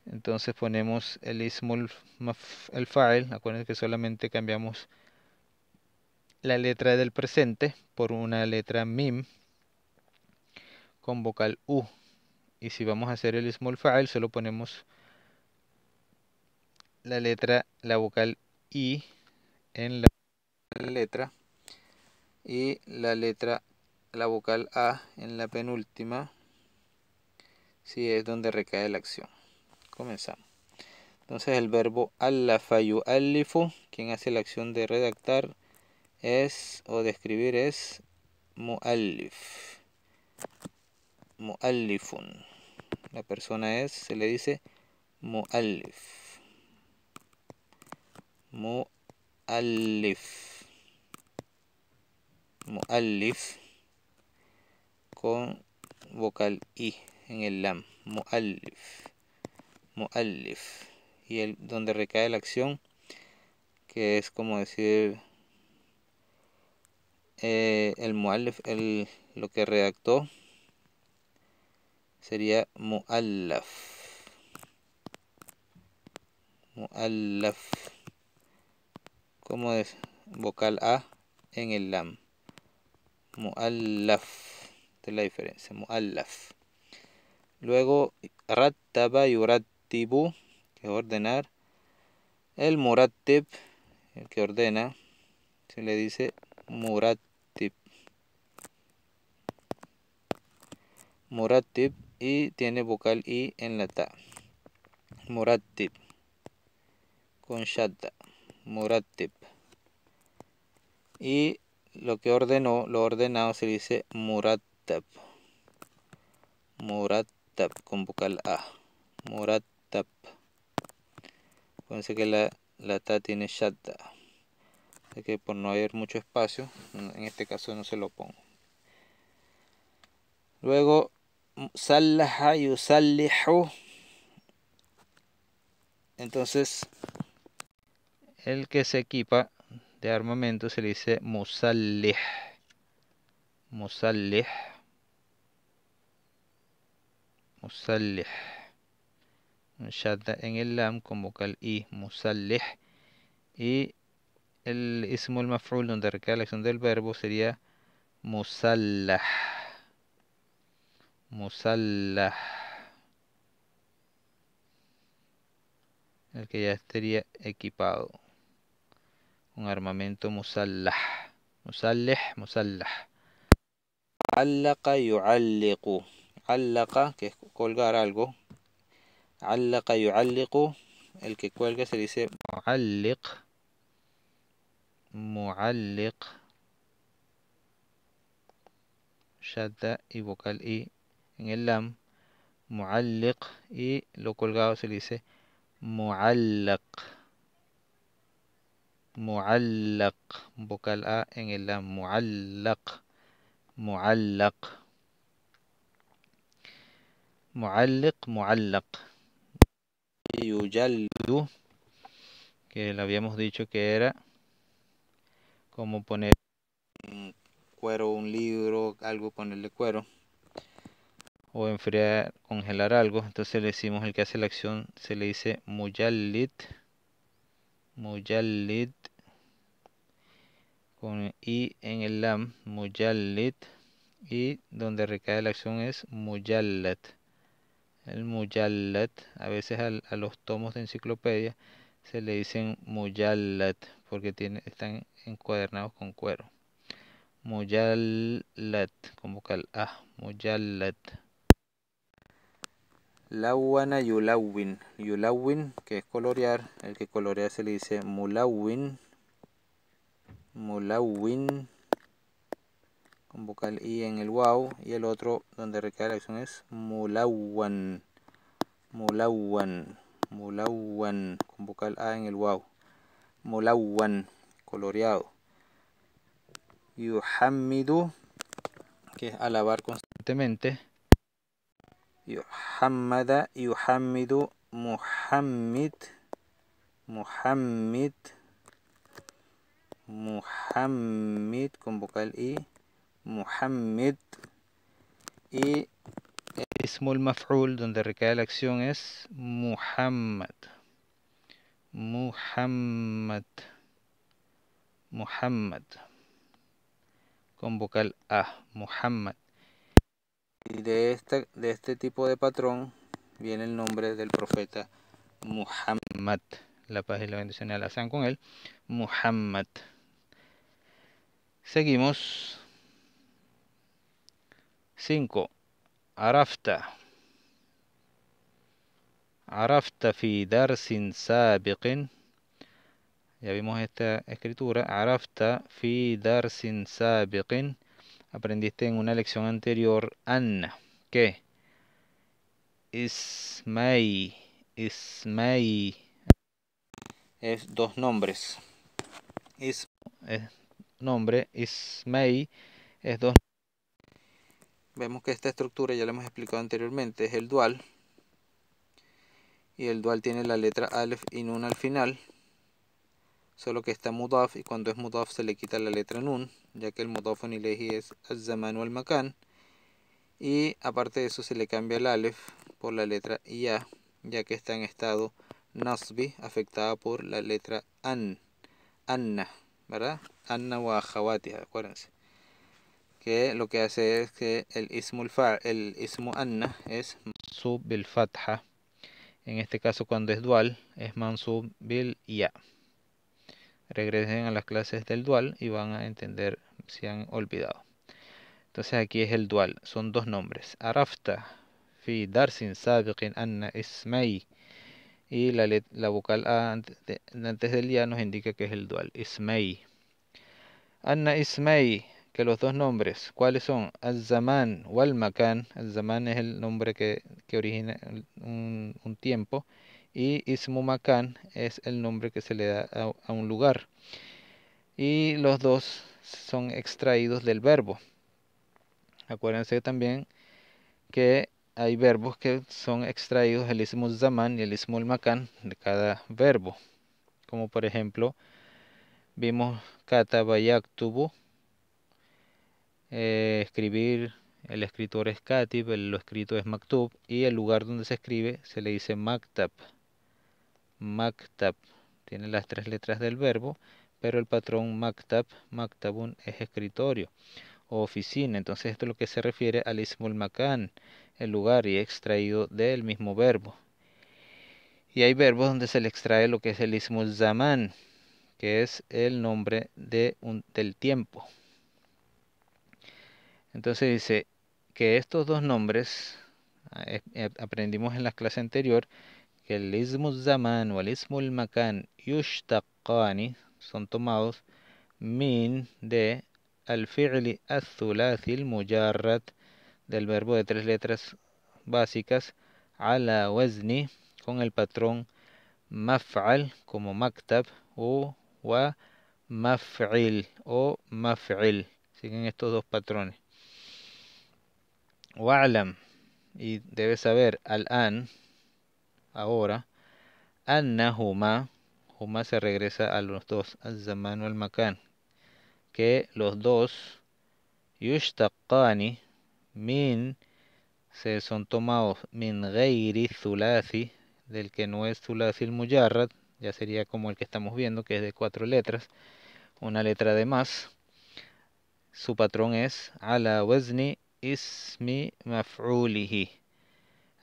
Entonces ponemos el ismul el fa'il. Acuérdense que solamente cambiamos la letra del presente por una letra mim con vocal U. Y si vamos a hacer el small file, solo ponemos la letra, la vocal I en la letra y la letra, la vocal A en la penúltima, si es donde recae la acción. Comenzamos. Entonces el verbo alafayu alifu, quien hace la acción de redactar es o de escribir es muallif muallifun. La persona es, se le dice muallif. Muallif. Muallif con vocal i en el lam. Muallif. Muallif. Y el, donde recae la acción, que es como decir eh, el muallif, lo que redactó sería muallaf. Muallaf. Como es vocal A en el lam. Muallaf. Esta es la diferencia. Muallaf. Luego, rattaba y que ordenar. El murattib, el que ordena, se le dice murattib. Murattib y tiene vocal i en la ta. Muratip. con shadda. Muratip. Y lo que ordenó, lo ordenado se dice Muratap. Muratap con vocal a. muratap Fíjense que la, la ta tiene shadda. Así que por no haber mucho espacio, en este caso no se lo pongo. Luego y yusallihu. Entonces, el que se equipa de armamento se le dice musallih. Musallih. Musallih. Un shadda en el lam con vocal i. Musallih. Y el ismul maf'ul donde recae la acción del verbo sería musallah. مسلح el que ya estaría equipado un armamento مسلح مسلح مسلح علق يعلق علق que es colgar algo علق يعلق el que cuelga se dice معلق معلق شدة y vocal y en el lam, mualliq, y lo colgado se dice muallaq. Muallaq, vocal A en el lam, muallaq, muallaq. Mualliq, muallaq. Yuyaldu, que le habíamos dicho que era como poner un cuero, un libro, algo, ponerle cuero o enfriar, congelar algo. Entonces le decimos el que hace la acción, se le dice muyallit, muyallit, con i en el lam, muyallit, y donde recae la acción es muyallat. El muyallat, a veces a los tomos de enciclopedia se le dicen muyallat, porque están encuadernados con cuero. Muyallat, con vocal A, muyallat. Lawana yulawin. Yulawin, que es colorear. El que colorea se le dice mulawin. Mulawin. Con vocal I en el wow. Y el otro donde recae la acción es mulawan. Mulawan. Mulawan. Con vocal A en el wow. Mulawan. Coloreado. Yuhamidu, que es alabar constantemente. Hamada, Yuhamidu, Muhammad, Muhammad, Muhammad con vocal I, Muhammad y Ismul Maf'ul donde recae la acción es Muhammad, Muhammad, Muhammad con vocal A, Muhammad. Y de este, de este tipo de patrón viene el nombre del profeta Muhammad. La paz y la bendición de Alazán con él. Muhammad. Seguimos. 5. Arafta. Arafta fi darsin sabiqin. Ya vimos esta escritura. Arafta fi darsin sabiqin aprendiste en una lección anterior, Anna, que Ismay, Ismai es dos nombres. Is, es nombre, es dos. Vemos que esta estructura ya la hemos explicado anteriormente, es el dual. Y el dual tiene la letra alef y nun al final, solo que está mudaf y cuando es mudaf se le quita la letra nun ya que el y ilehi es al-zaman o al-makan. Y aparte de eso se le cambia el alef por la letra ya, ya que está en estado nasbi afectada por la letra an, anna, ¿verdad? Anna wa acuérdense. Que lo que hace es que el ismo el ismu anna es mansubil bil fatha. En este caso cuando es dual es mansub bil ya regresen a las clases del dual y van a entender si han olvidado. Entonces aquí es el dual, son dos nombres. Arafta fi darsin sabiqin anna ismai y la, la vocal A antes del ya nos indica que es el dual, ismay Anna ismai, que los dos nombres, ¿cuáles son? Al-Zaman wal-Makan. Al-Zaman es el nombre que, que origina un, un tiempo y MAKAN es el nombre que se le da a, un lugar. Y los dos son extraídos del verbo. Acuérdense también que hay verbos que son extraídos el ISMU zaman y el ismo makan de cada verbo. Como por ejemplo, vimos KATABAYAKTUBU, eh, escribir, el escritor es katib, el, lo escrito es maktub, y el lugar donde se escribe se le dice maktab maktab tiene las tres letras del verbo, pero el patrón maktab, maktabun es escritorio o oficina. Entonces esto es lo que se refiere al ismul makan, el lugar y extraído del mismo verbo. Y hay verbos donde se le extrae lo que es el ismul zaman, que es el nombre del tiempo. Entonces dice que estos dos nombres, eh, eh, aprendimos en la clase anterior, كالاسم الزمان والاسم المكان يشتقان son tomados من de الفعل الثلاثي المجرد del verbo de tres letras básicas على وزن con el patrón مفعل como مكتب o ومفعل o مفعل siguen estos dos patrones واعلم y debes saber al an ahora, anna huma se regresa a los dos, al-zaman al-makan, que los dos, yushtaqani, min, se son tomados min Geiri Zulasi, del que no es thulasi el mujarrad ya sería como el que estamos viendo, que es de cuatro letras, una letra de más. Su patrón es ala wazni ismi maf'ulihi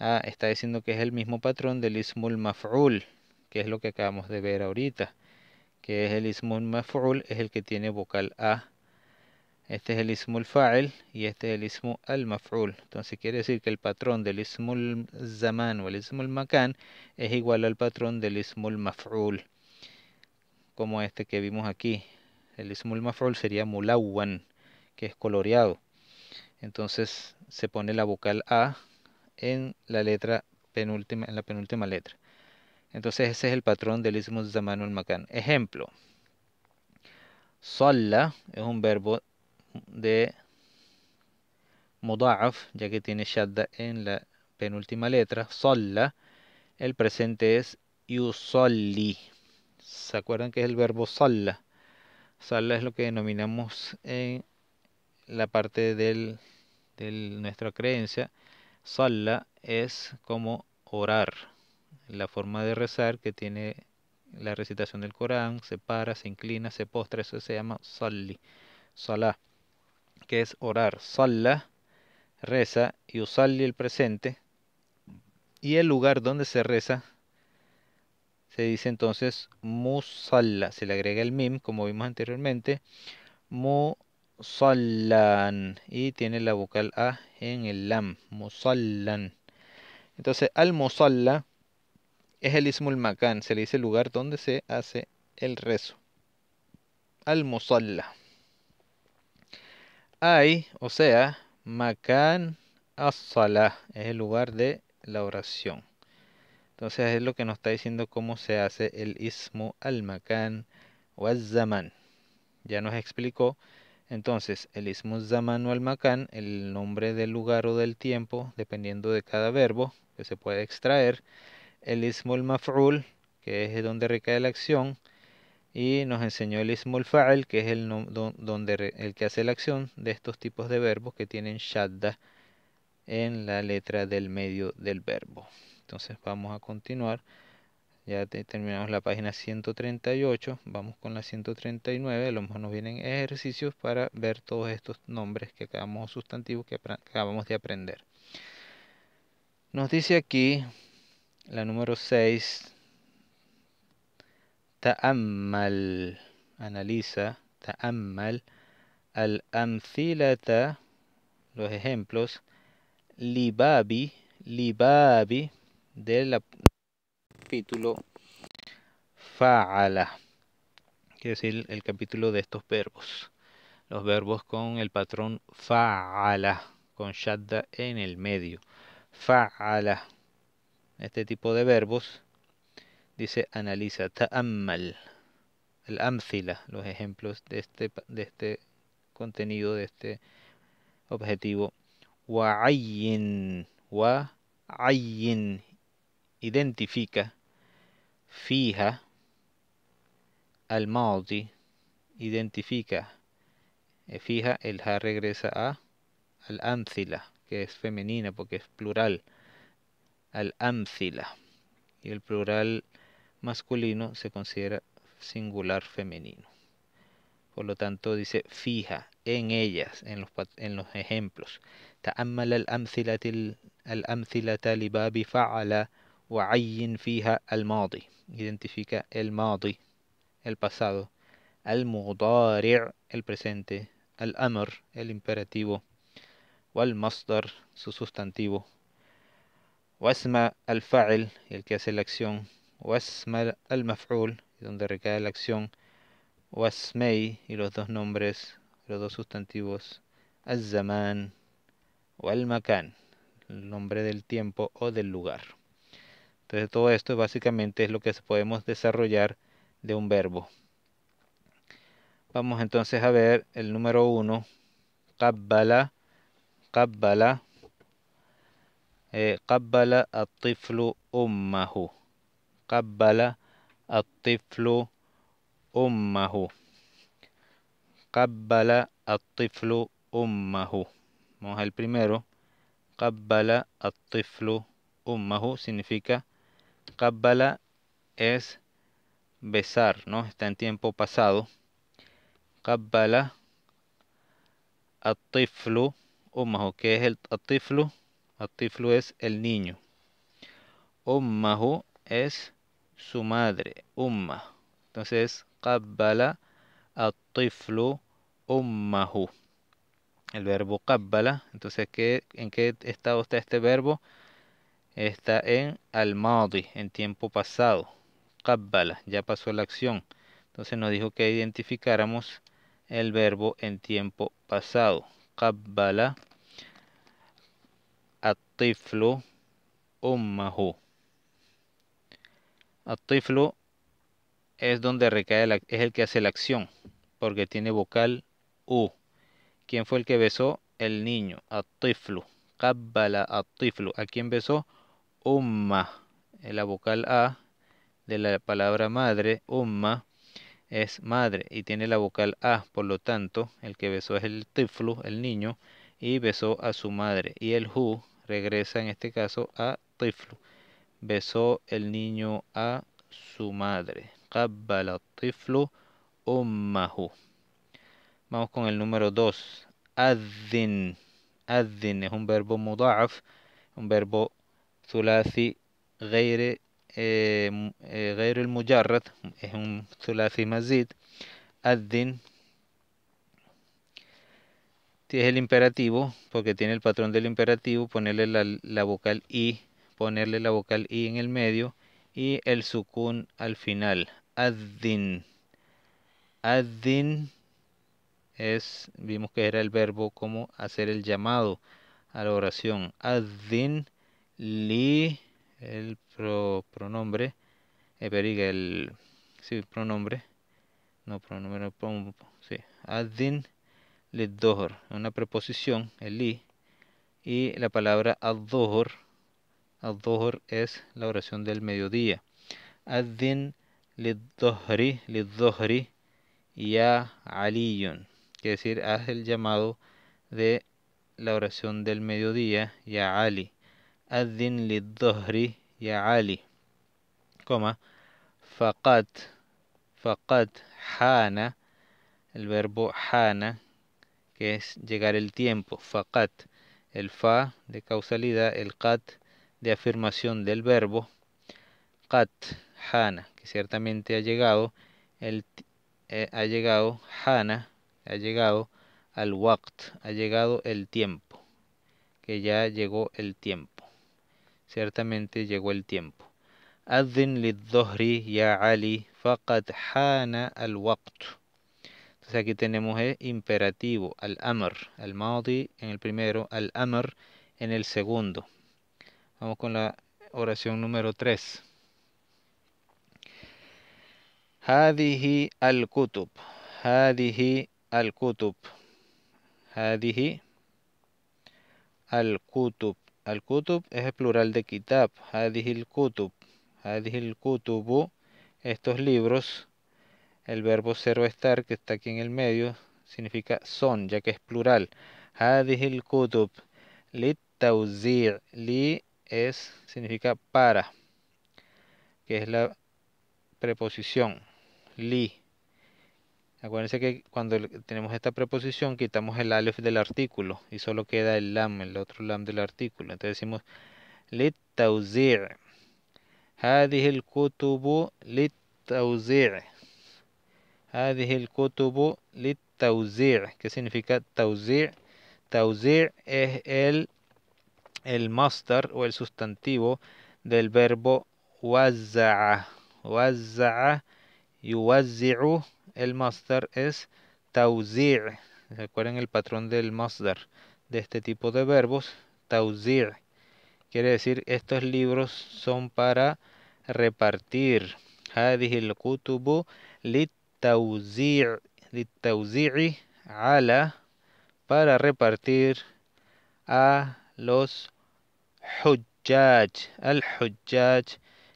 Ah, está diciendo que es el mismo patrón del ismul maf'ul, que es lo que acabamos de ver ahorita, que es el ismul maf'ul, es el que tiene vocal A. Este es el ismul fa'il y este es el ismul al maf'ul. Entonces quiere decir que el patrón del ismul zaman o el ismul makan es igual al patrón del ismul maf'ul, como este que vimos aquí. El ismul maf'ul sería mulawan, que es coloreado. Entonces se pone la vocal A en la letra penúltima, en la penúltima letra. Entonces ese es el patrón del ismo al makan. Ejemplo. Salla es un verbo de mudaf, ya que tiene shadda en la penúltima letra. Salla. El presente es solli ¿Se acuerdan que es el verbo salla? Salla es lo que denominamos en la parte de nuestra creencia Salla es como orar, la forma de rezar que tiene la recitación del Corán, se para, se inclina, se postra, eso se llama salli, salah, que es orar. Salah, reza, y usalli el presente, y el lugar donde se reza se dice entonces musalla, se le agrega el mim, como vimos anteriormente, mu musallan y tiene la vocal a en el lam musallan entonces al musalla es el al makan se le dice el lugar donde se hace el rezo al musalla hay o sea makan Asala es el lugar de la oración entonces es lo que nos está diciendo cómo se hace el ismu al makan o al zaman ya nos explicó entonces, el ismus zaman o al makan, el nombre del lugar o del tiempo, dependiendo de cada verbo que se puede extraer. El ismul maf'ul, que es donde recae la acción. Y nos enseñó el ismul fa'il, que es el, donde, el que hace la acción de estos tipos de verbos que tienen shadda en la letra del medio del verbo. Entonces, vamos a continuar. Ya terminamos la página 138, vamos con la 139, a lo mejor nos vienen ejercicios para ver todos estos nombres que acabamos, sustantivos que acabamos de aprender. Nos dice aquí la número 6, ta'ammal, analiza, ta'ammal, al-amthilata, los ejemplos, libabi, libabi, de la, capítulo fa'ala, quiere decir el, capítulo de estos verbos. Los verbos con el patrón fa'ala, con shadda en el medio. Fa'ala. Este tipo de verbos dice analiza, ta'ammal, el amfila, los ejemplos de este, de este contenido, de este objetivo. Wa'ayin, wa'ayin, identifica, fija, al Maudi, identifica, eh, fija, el ha regresa a, al ancila, que es femenina porque es plural, al amzila y el plural masculino se considera singular femenino. Por lo tanto, dice fija en ellas, en los, en los ejemplos. al الأمثلة الأمثلة لباب faala وعين al الماضي identifica el ماضي el pasado المضارع el presente Al الأمر el imperativo والمصدر su sustantivo al الفاعل el que hace la acción al Maful, donde recae la acción واسمي y los dos nombres los dos sustantivos الزمان والمكان el nombre del tiempo o del lugar entonces todo esto básicamente es lo que podemos desarrollar de un verbo. Vamos entonces a ver el número 1. Qabbala, qabbala, Kabbalah eh, qabbala ummahu. Qabbala o ummahu. Qabbala atiflu o ummahu. Vamos al primero. Qabbala atiflu o ummahu significa Kabbalah es besar, ¿no? Está en tiempo pasado. Kabbalah atiflu, ummahu. ¿Qué es el atiflu? Atiflu es el niño. Ummahu es su madre, umma. Entonces, Kabbalah atiflu ummahu. El verbo Kabbalah, Entonces, ¿qué, ¿en qué estado está este verbo? está en al-madi, en tiempo pasado. Qabbala, ya pasó la acción. Entonces nos dijo que identificáramos el verbo en tiempo pasado. Qabbala Atiflu. ummahu. Atiflu es donde recae, es el que hace la acción, porque tiene vocal U. ¿Quién fue el que besó? El niño, Atiflu. kabbala Atiflu. ¿A quién besó? umma, la vocal A de la palabra madre, umma, es madre y tiene la vocal A, por lo tanto, el que besó es el tiflu, el niño, y besó a su madre. Y el hu regresa en este caso a tiflu. Besó el niño a su madre. Qabbala tiflu ummahu. Vamos con el número 2. Addin. Addin es un verbo mudaf, un verbo ثلاثي غير EL MUYARRAT. es un MAZID. مزيد الدين es el imperativo porque tiene el patrón del imperativo ponerle la, vocal i ponerle la vocal i en el medio y el sukun al final ad ADDIN. es vimos que era el verbo como hacer el llamado a la oración ADDIN li, el pronombre, eh, el sí, pronombre, no pronombre, pronombre sí, adin lidohor, una preposición, el li, y la palabra ad-dohor, ad es la oración del mediodía. Ad-din liddohri, dohri ya aliyun, que decir, haz el llamado de la oración del mediodía, ya ali. أذن للظهر يا علي coma ¿fakat? ¿fakat? حان el verbo hana que es llegar el tiempo Fakat, el fa de causalidad el kat de afirmación del verbo kat hana que ciertamente ha llegado el eh, ha llegado hana ha llegado al wakt, ha llegado el tiempo que ya llegó el tiempo ciertamente llegó el tiempo. Addin Lit ya Ali, faqad hana al-waqt. Entonces aquí tenemos el imperativo, al-amr, al maudi en el primero, al-amr en el segundo. Vamos con la oración número 3. Hadihi al-kutub. Hadihi al-kutub. Hadihi al-kutub. Al-Kutub es el plural de Kitab. Hadihil Kutub. Hadihil Kutubu. Estos libros. El verbo ser o estar, que está aquí en el medio, significa son, ya que es plural. Hadihil Kutub. Lit Li es, significa para, que es la preposición. Li. Acuérdense que cuando tenemos esta preposición quitamos el alef del artículo y solo queda el lam, el otro lam del artículo. Entonces decimos للتوزيع هذه الكتب للتوزيع هذه الكتب للتوزيع ¿Qué significa tausir? Tausir es el, el master o el sustantivo del verbo وزع y يوزع el masdar es tawzi'. Recuerden el patrón del masdar de este tipo de verbos, tawzi'. Quiere decir, estos libros son para repartir. هذه الكتب ala para repartir a los hujjaj. Al hujjaj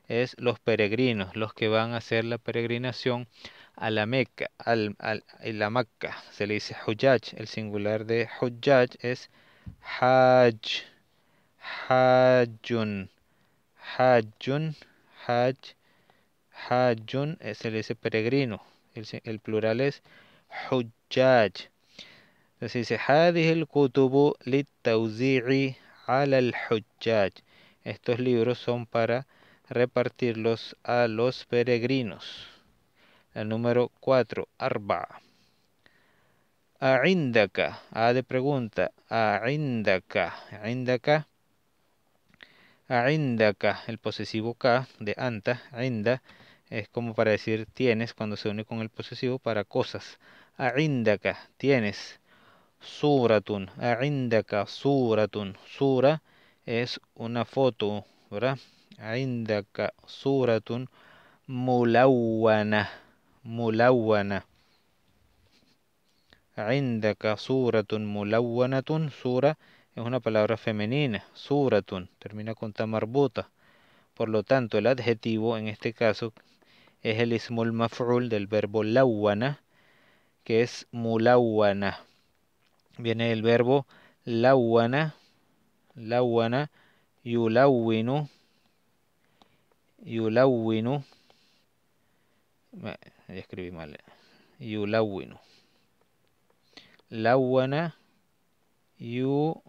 es los peregrinos, los que van a hacer la peregrinación a la Meca, al, al, la Meca. Se le dice Hujjaj. El singular de Hujjaj es Hajj. Hajjun. Hajjun. Hajj. Hajjun eh, se le dice peregrino. El, plural es Hujjaj. Entonces dice Hadih el Kutubu Litauziri al Hujaj. Estos libros son para repartirlos a los peregrinos. El número 4, arba. Aindaka, A de pregunta, aindaka, aindaka, aindaka, el posesivo K de anta, ainda, es como para decir tienes cuando se une con el posesivo para cosas. Aindaka, tienes. Suratun, aindaka, suratun. Sura es una foto, ¿verdad? Aindaka, suratun, mulauana. ملونة عندك subratun. ملونة sura es una palabra femenina suratun termina con TAMARBUTA por lo tanto el adjetivo en este caso es el ismul maf'ul del verbo lawana que es mulawana viene del verbo lawana lawana yulawinu yulawinu ya escribí mal. Eh. yulawino Lawana. Yu.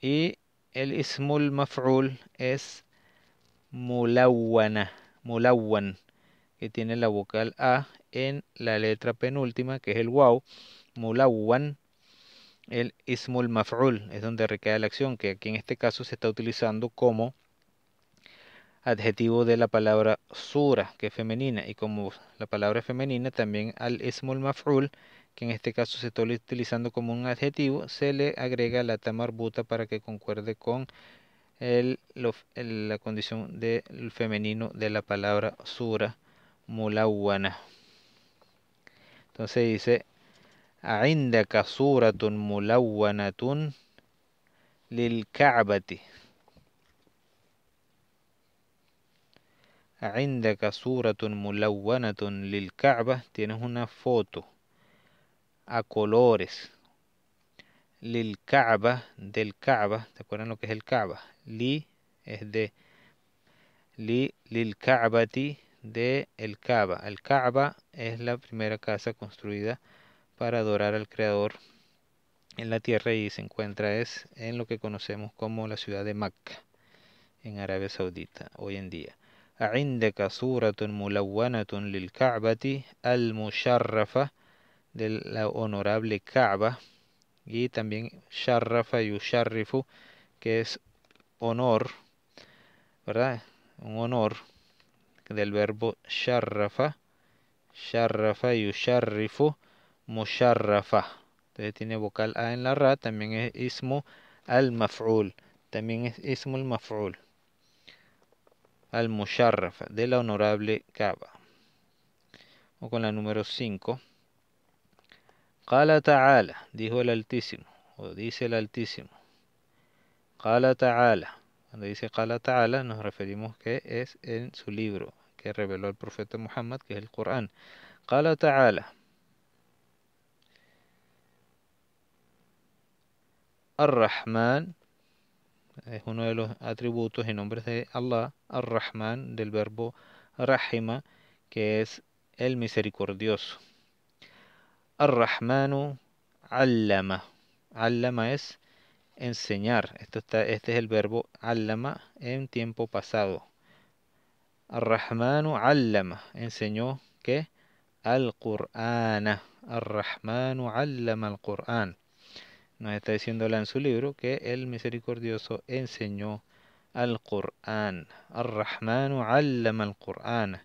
Y el ismul maf'ul es mulawana. Mulawan. Que tiene la vocal A en la letra penúltima, que es el wow. Mulawan el ismul maf'ul es donde recae la acción, que aquí en este caso se está utilizando como adjetivo de la palabra sura, que es femenina, y como la palabra es femenina, también al ismul maf'ul, que en este caso se está utilizando como un adjetivo, se le agrega la tamarbuta para que concuerde con la condición del femenino de la palabra sura mulawana. Entonces dice, mula'wana tun lil ka'bati. عندك صورة ملونة للكعبة tienes una foto a colores lil del Kaaba ¿te acuerdan lo que es el Kaaba? li es de li lil Kaabati de el Kaaba el Kaaba es la primera casa construida para adorar al creador en la tierra y se encuentra es en lo que conocemos como la ciudad de Mecca en Arabia Saudita hoy en día عندك lil ملونة al musharrafa de la honorable Kaaba y también Sharrafa Yusharrifu que es honor, ¿verdad? Un honor del verbo Sharrafa, Sharrafa Yusharrifu Musharrafa. Entonces tiene vocal A en la ra, también es ismu al maf'ul, también es ismu al maf'ul al-Musharraf de la honorable Ka'ba. O con la número 5. Qala ta'ala, dijo el Altísimo, o dice el Altísimo. Qala ta'ala. Cuando dice Qala ta'ala nos referimos que es en su libro que reveló el profeta Muhammad, que es el Corán. Qala ta'ala. Ar-Rahman es uno de los atributos y nombres de Allah, Ar-Rahman, del verbo Rahima, que es el misericordioso. Ar-Rahmanu Allama. Allama es enseñar. Esto está, este es el verbo Allama en tiempo pasado. Ar-Rahmanu Allama. Enseñó que al quran Ar-Rahmanu Allama al-Qur'an. Nos está diciendo en su libro que el misericordioso enseñó al Corán. Ar-Rahmanu allama al Corán.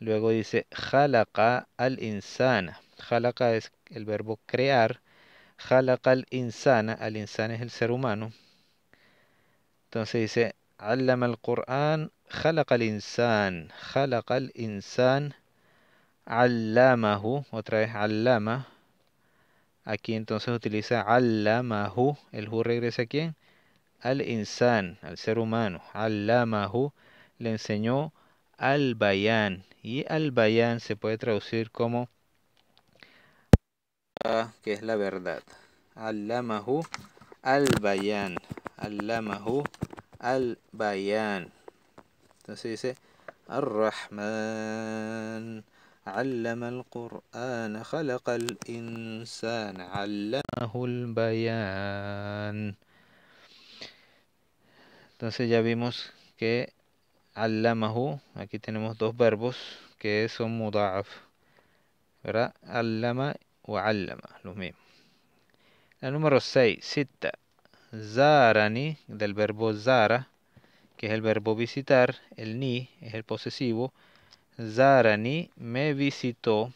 Luego dice jalaka al insana. Jalaka es el verbo crear. Jalaka al insana. Al insana es el ser humano. Entonces dice allama al Corán. Jalaka al insan. Jalaqa al insan. Allamahu. Otra vez allama. Aquí entonces utiliza allamahu. El hu regresa a Al insan, al ser humano. Allamahu le enseñó al bayan Y al bayan se puede traducir como ah, que es la verdad. Allamahu al al Allamahu al bayan Entonces dice Ar-Rahman. علم القرآن خلق الإنسان علمه Bayan Entonces ya vimos que allamahu, aquí tenemos dos verbos que son mudaf, ¿verdad? Allama o allama, lo mismo. La número 6, sita, zarani, del verbo zara, que es el verbo visitar, el ni es el posesivo, Zarani me visitó.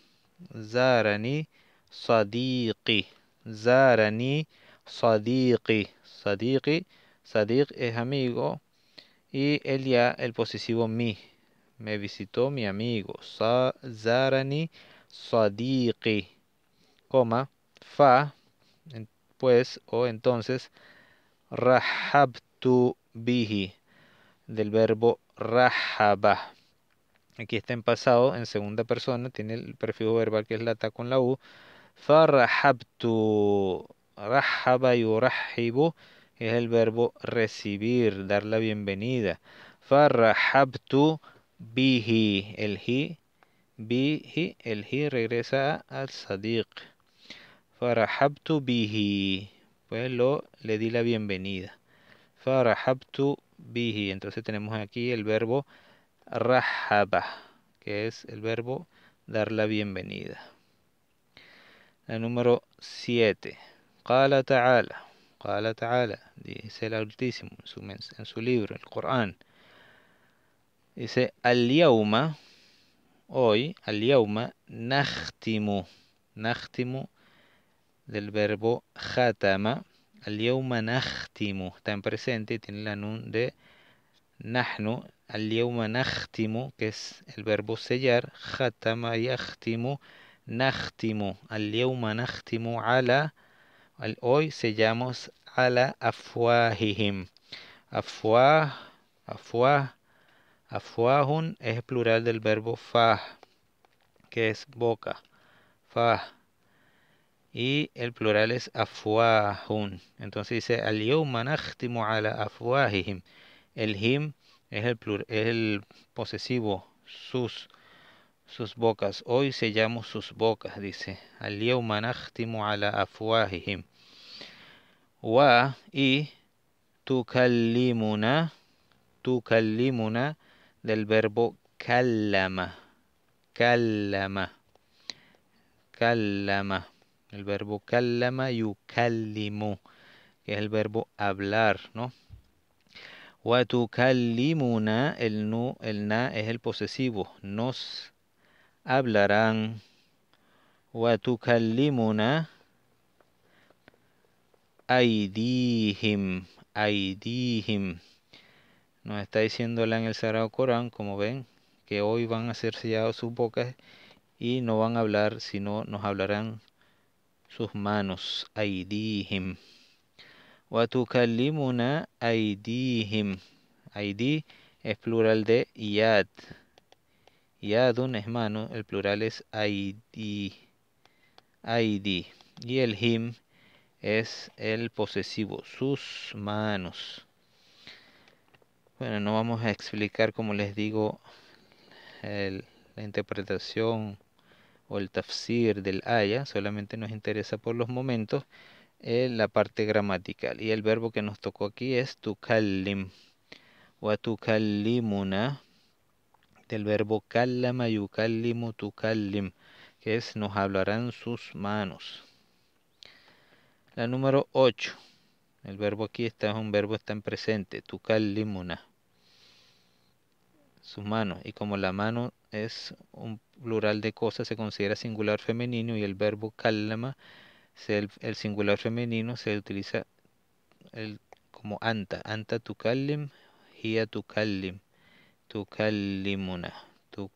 Zarani Sadiqi. Zarani Sadiqi. Sadiqi. Sadiq es amigo. Y el ya, el posesivo mi. Me visitó mi amigo. Zarani Sadiqi. Coma. Fa. Pues o entonces. Rahabtu bihi. Del verbo rahaba. Aquí está en pasado, en segunda persona, tiene el prefijo verbal que es la ta con la u. Farrahabtu, rahaba yurahibu, es el verbo recibir, dar la bienvenida. Farrahabtu bihi, el hi, bihi, el hi regresa al sadiq. Farrahabtu bihi, pues lo, le di la bienvenida. Farrahabtu bihi, entonces tenemos aquí el verbo rahaba, que es el verbo dar la bienvenida. La número 7. Qala ta'ala. Qala ta'ala. Dice el Altísimo en su, libro, el Corán. Dice, al-yauma, hoy, al-yauma, nachtimu. Nachtimu del verbo khatama. Al-yauma nachtimu. Está en presente y tiene la nun de nahnu, al que es el verbo sellar. Hatama nachtimu. Al-yawma ala. Al hoy sellamos ala afwahihim. Afuah afwah. Afuahun es el plural del verbo fah, que es boca. Fah. Y el plural es afuahun. Entonces dice, al ala afuahihim. El him es el, plur, el posesivo, sus, sus bocas. Hoy sellamos sus bocas, dice. Al manachtimu ala afwahihim. Wa y tu kalimuna del verbo kallama, kallama, kallama. El verbo kallama yukallimu, que es el verbo hablar, ¿no? Watukallimuna, el nu, el na es el posesivo. Nos hablarán. Kalimuna, aidihim. Aidihim. Nos está diciéndola en el Sagrado Corán, como ven, que hoy van a ser sellados sus bocas y no van a hablar, sino nos hablarán sus manos. Aidihim. وتكلمنا him Aidi es plural de yad yadun es mano el plural es aidi y el him es el posesivo sus manos bueno no vamos a explicar como les digo la interpretación o el tafsir del aya solamente nos interesa por los momentos en la parte gramatical. Y el verbo que nos tocó aquí es tukallim. o tukallimuna del verbo kallama yukallimu tukallim, que es nos hablarán sus manos. La número 8. El verbo aquí está, un verbo está en presente, tukallimuna. Sus manos. Y como la mano es un plural de cosas, se considera singular femenino y el verbo kallama el, singular femenino se utiliza como anta, anta tukallim, hiya tukallim, Tucallimuna. tu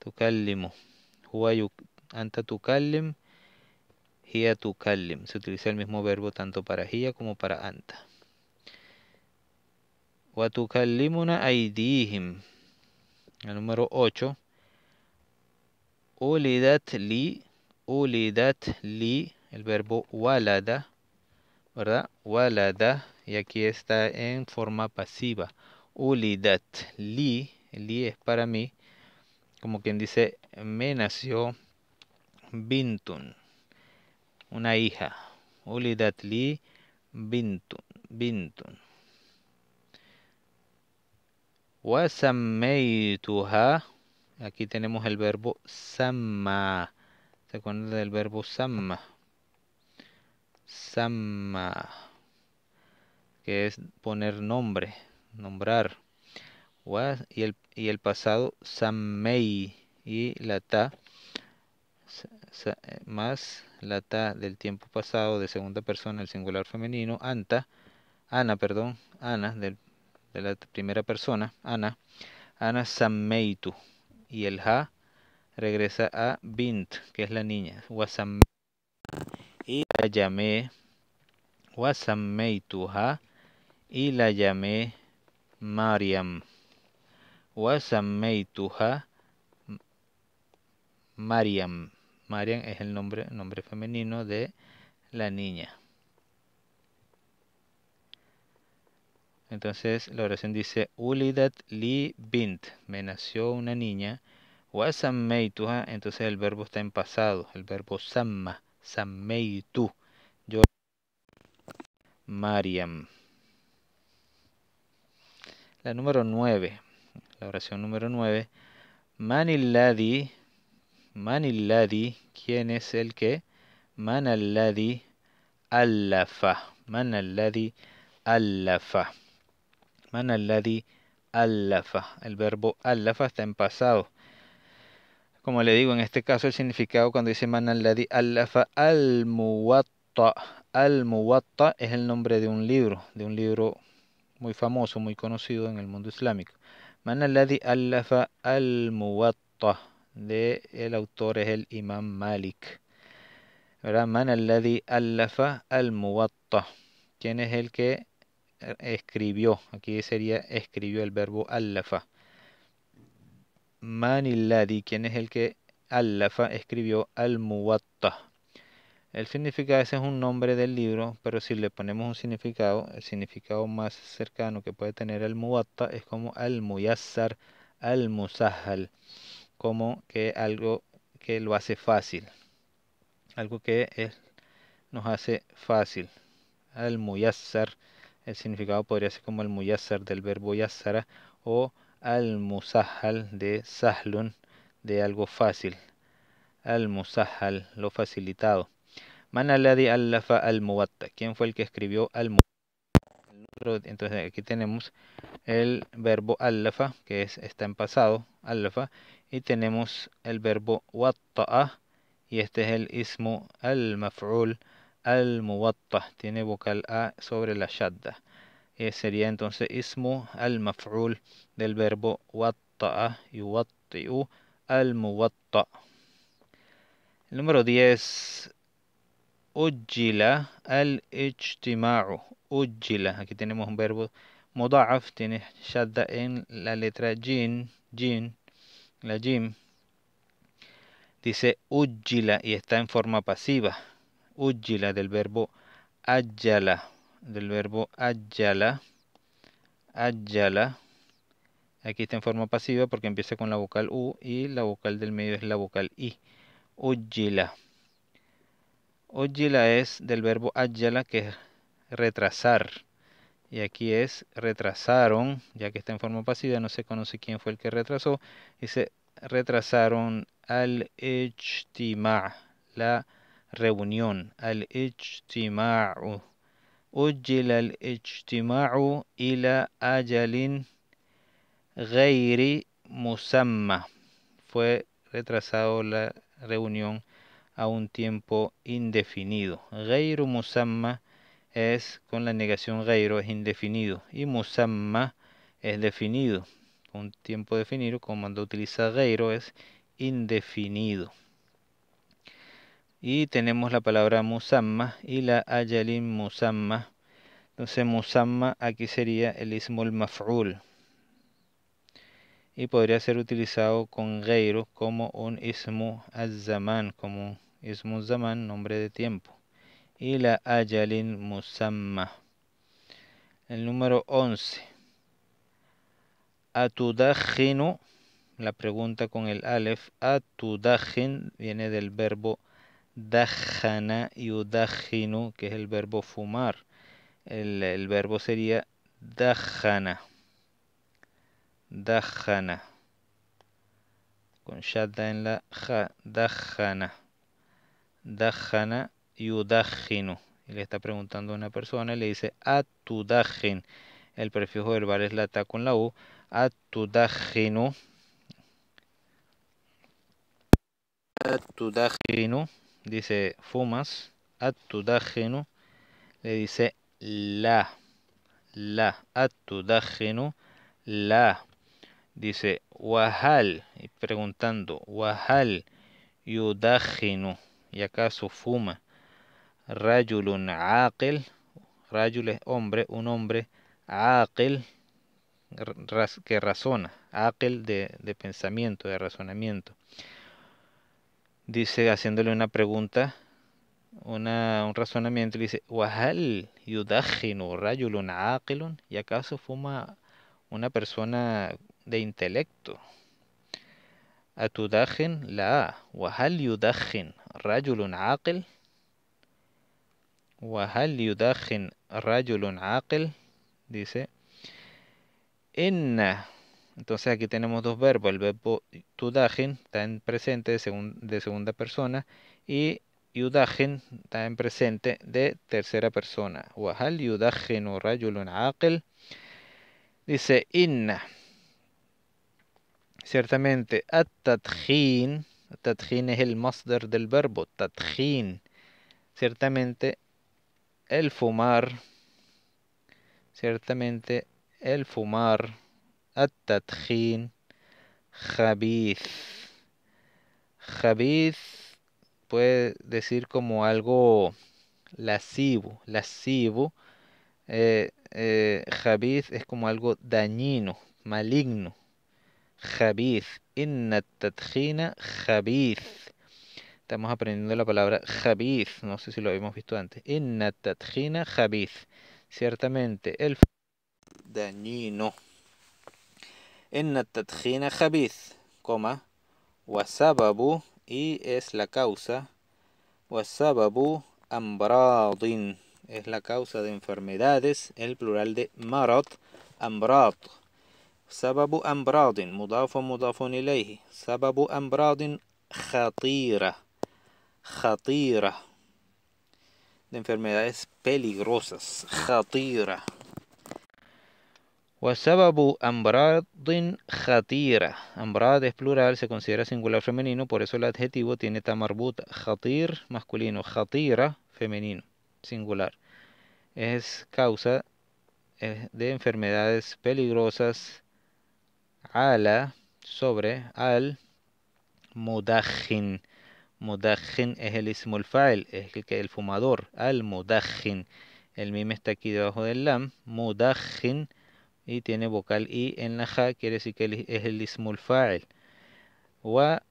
tukallimu, huwa anta tukallim, hiya tukallim. Se utiliza el mismo verbo tanto para hiya como para anta. Wa tukallimuna aidihim. El número 8. Ulidat li ulidat li, el verbo walada, ¿verdad? Walada, y aquí está en forma pasiva. Ulidat li, li es para mí, como quien dice, me nació bintun, una hija. Ulidat li bintun, bintun. Wasammeituha, aquí tenemos el verbo samma ¿Se acuerdan del verbo samma? Samma. Que es poner nombre, nombrar. Y el, y el pasado sammei. Y la ta. Eh, más la ta del tiempo pasado de segunda persona, el singular femenino. Anta. Ana, perdón. Ana, de la primera persona. Ana. Ana sammeitu. Y el ha regresa a Bint, que es la niña, y la llamé Wasammeituha y la llamé Mariam. Wasammeituha Mariam. Mariam es el nombre, nombre femenino de la niña. Entonces la oración dice Ulidat li bint. Me nació una niña. Ah, entonces el verbo está en pasado, el verbo samma, sammeitu. Yo Mariam. La número 9, la oración número 9. Maniladi Maniladi, ¿quién es el que? Manalladi allafa, manalladi allafa, manalladi allafa. El verbo allafa está en pasado como le digo, en este caso el significado cuando dice man al ladi al-muwatta. Al-muwatta es el nombre de un libro, de un libro muy famoso, muy conocido en el mundo islámico. Man al-lafa al-muwatta. De el autor es el Imam Malik. ¿Verdad? Man al alafa al-muwatta. ¿Quién es el que eh, escribió? Aquí sería escribió el verbo lafa Maniladi, quien es el que Allafa escribió Al-Muwatta. El significado, ese es un nombre del libro, pero si le ponemos un significado, el significado más cercano que puede tener al Muwatta es como Al-Muyassar, Al-Musahal, como que algo que lo hace fácil, algo que nos hace fácil. Al-Muyassar, el significado podría ser como el Muyassar del verbo Yassara o al-musahal de sahlun, de algo fácil. Al-musahal, lo facilitado. Man allafa al-muwatta. ¿Quién fue el que escribió al-muwatta? Entonces aquí tenemos el verbo allafa, que es, está en pasado, al-lafa. Y tenemos el verbo watta'a. Y este es el ismo al-maf'ul al-muwatta. Tiene vocal A sobre la shadda. Eh, sería entonces ismu al maf'ul del verbo watta'a y watti'u al muwatta. El número 10 Ujila al ijtima'u. Ujila. Aquí tenemos un verbo mudaf. Tiene shadda en la letra jin. Jin. La jim. Dice Ujila y está en forma pasiva. Ujila del verbo ajala del verbo ayala. Ayala. Aquí está en forma pasiva porque empieza con la vocal U y la vocal del medio es la vocal I. ujila ujila es del verbo ayala que es retrasar. Y aquí es retrasaron, ya que está en forma pasiva, no se conoce quién fue el que retrasó. Dice retrasaron al ijtima, la reunión, al ijtima'u. أجل الاجتماع ila ajalin غير musamma fue retrasado la reunión a un tiempo indefinido. Geiru musamma es con la negación reiro es indefinido y musamma es definido. Un tiempo definido, como cuando utiliza Reiro es indefinido y tenemos la palabra musamma y la Ayalin musamma. Entonces musamma aquí sería el ismul maf'ul y podría ser utilizado con Geiro como un ismu az-zaman, como un ismu zaman, nombre de tiempo. Y la ayalin musamma. El número 11. Atudajinu, la pregunta con el alef, atudajin viene del verbo Dajana udajinu, que es el verbo fumar. El, verbo sería dajana. Dajana. Con shadda en la ja. Dajana. Dajana udajinu. Y le está preguntando a una persona y le dice atudajin. El prefijo verbal es la ta con la u. tu Atudajinu dice fumas, tudágeno le dice la, la, tudágeno la. Dice wahal, y preguntando, wahal, yudágeno, y acaso fuma. un aqil, rayul es hombre, un hombre, aqil, que razona, aqil de, de pensamiento, de razonamiento dice, haciéndole una pregunta, una, un razonamiento, le dice, ¿Wahal yudajinu rayulun aqilun? ¿Y acaso fuma una persona de intelecto? Atudajin la wahal yudajin rayulun aqil? ¿Wahal يدخن رجل aqil? dice Inna entonces aquí tenemos dos verbos, el verbo tudagen está en presente de, de segunda persona y yudagen está en presente de tercera persona. Wahal rayul rayulun aqil dice inna. Ciertamente, at-tadjin, es el masdar del verbo, tadjin. Ciertamente, el fumar, ciertamente, el fumar التدخين خبيث خبيث puede decir como algo lascivo lascivo eh, eh es como algo dañino, maligno. Javiz, inna javiz. Estamos aprendiendo la palabra javiz, no sé si lo habíamos visto antes. Inna tatjina javiz. Ciertamente, el dañino. إن التدخين خبيث كما وسبب y es la causa وسبب أمراض es la causa de enfermedades el plural de مرض أمراض سبب أمراض مضاف مضاف إليه سبب أمراض خطيرة خطيرة de enfermedades peligrosas خطيرة Wasababu Ambradin خطيرة Ambrad es plural, se considera singular femenino, por eso el adjetivo tiene tamarbut Khatir masculino, خطيرة femenino, singular. Es causa de enfermedades peligrosas ala, sobre, al, mudajin. Mudajin es el ismolfael. es el, el fumador, al mudajin. El mime está aquí debajo del lam, mudajin y tiene vocal i en la ja, quiere decir que es el ismul fa'il. Wa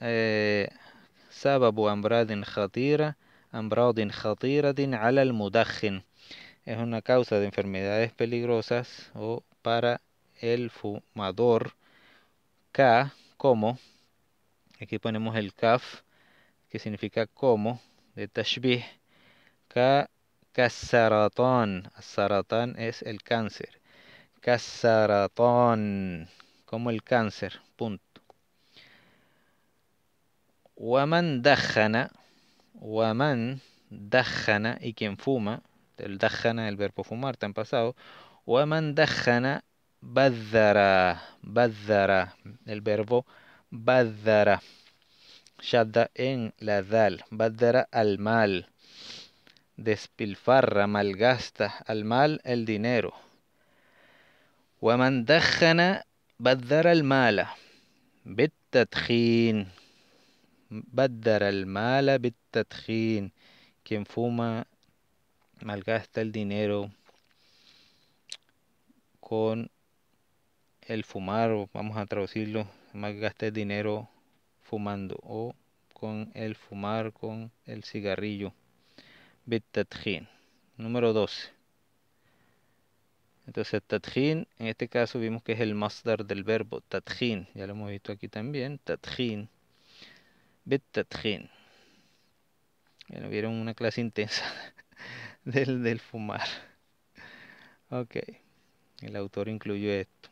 eh, sababu amradin khatira, amradin khatira din al mudajin. Es una causa de enfermedades peligrosas o para el fumador. K como, aquí ponemos el kaf, que significa como, de tashbih. K كالسرطان السرطان es el cáncer كالسرطان como el cáncer punto ومن دخن ومن دخن y quien fuma el دخن el verbo fumar está en pasado ومن دخن بذر بذر el verbo بذر شد en la dal بذر al mal despilfarra, malgasta al mal el dinero. mala, دخن بدر المال al mala المال بالتدخين quien fuma malgasta el dinero con el fumar vamos a traducirlo malgasta el dinero fumando o con el fumar con el cigarrillo Número 12. Entonces, tadjin, en este caso vimos que es el masdar del verbo tadjin. Ya lo hemos visto aquí también. Bit Ya Bueno, vieron una clase intensa del, fumar. Ok. El autor incluyó esto.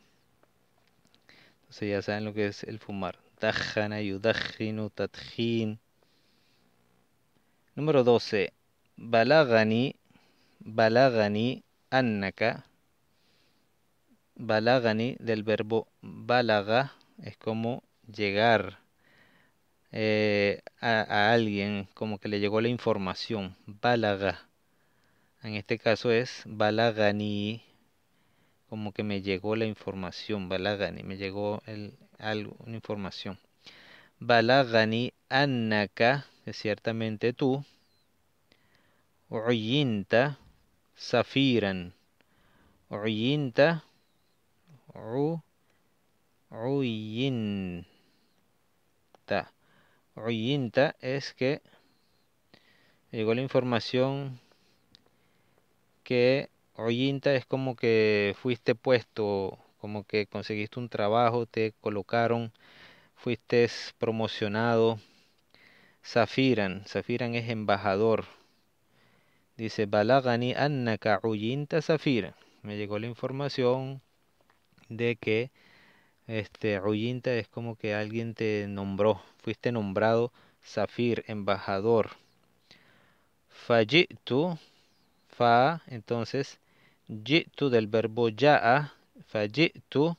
Entonces ya saben lo que es el fumar. Tajana, yudajinu, Número 12 balagani, balagani, annaka, balagani del verbo balaga es como llegar eh, a, alguien, como que le llegó la información, balaga. En este caso es balagani, como que me llegó la información, balagani, me llegó el, algo, una información. Balagani annaka, ciertamente tú, Uyinta safiran. Uyinta. U. Uyinta. Uyinta es que llegó la información que uyinta es como que fuiste puesto, como que conseguiste un trabajo, te colocaron, fuiste promocionado. Safiran, safiran es embajador, Dice, Balagani annaka uyinta safir Me llegó la información de que este Uyinta es como que alguien te nombró, fuiste nombrado Zafir, embajador. Fajitu. fa, entonces, jitu del verbo ya'a, Fajitu.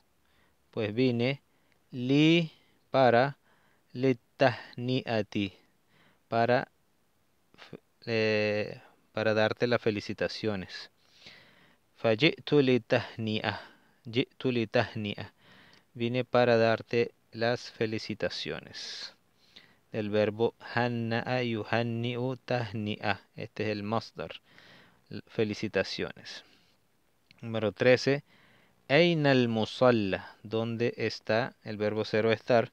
pues vine, li, para, ti para para darte las felicitaciones. Vine para darte las felicitaciones. El verbo hanna'a yuhanni'u tahni'a. Este es el masdar. Felicitaciones. Número 13. Einal al musalla. ¿Dónde está? El verbo cero estar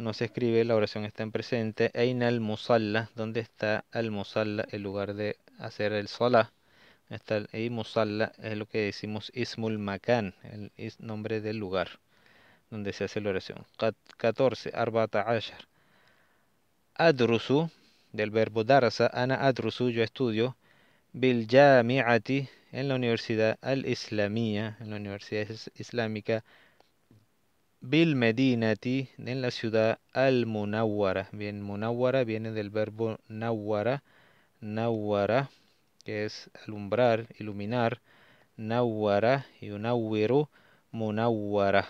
no se escribe, la oración está en presente. Eina al musalla, donde está al musalla? El lugar de hacer el salah. Está el musalla, es lo que decimos ismul makan, el nombre del lugar donde se hace la oración. 14, arbata ashar. Adrusu, del verbo darasa. ana adrusu, yo estudio. Bil ati en la universidad al islamía, en la universidad islámica. Bil Medinati, en la ciudad Al Munawara. Bien, Munawara viene del verbo Nawara, Nawara, que es alumbrar, iluminar. Nawara, Yunawiru, Munawara.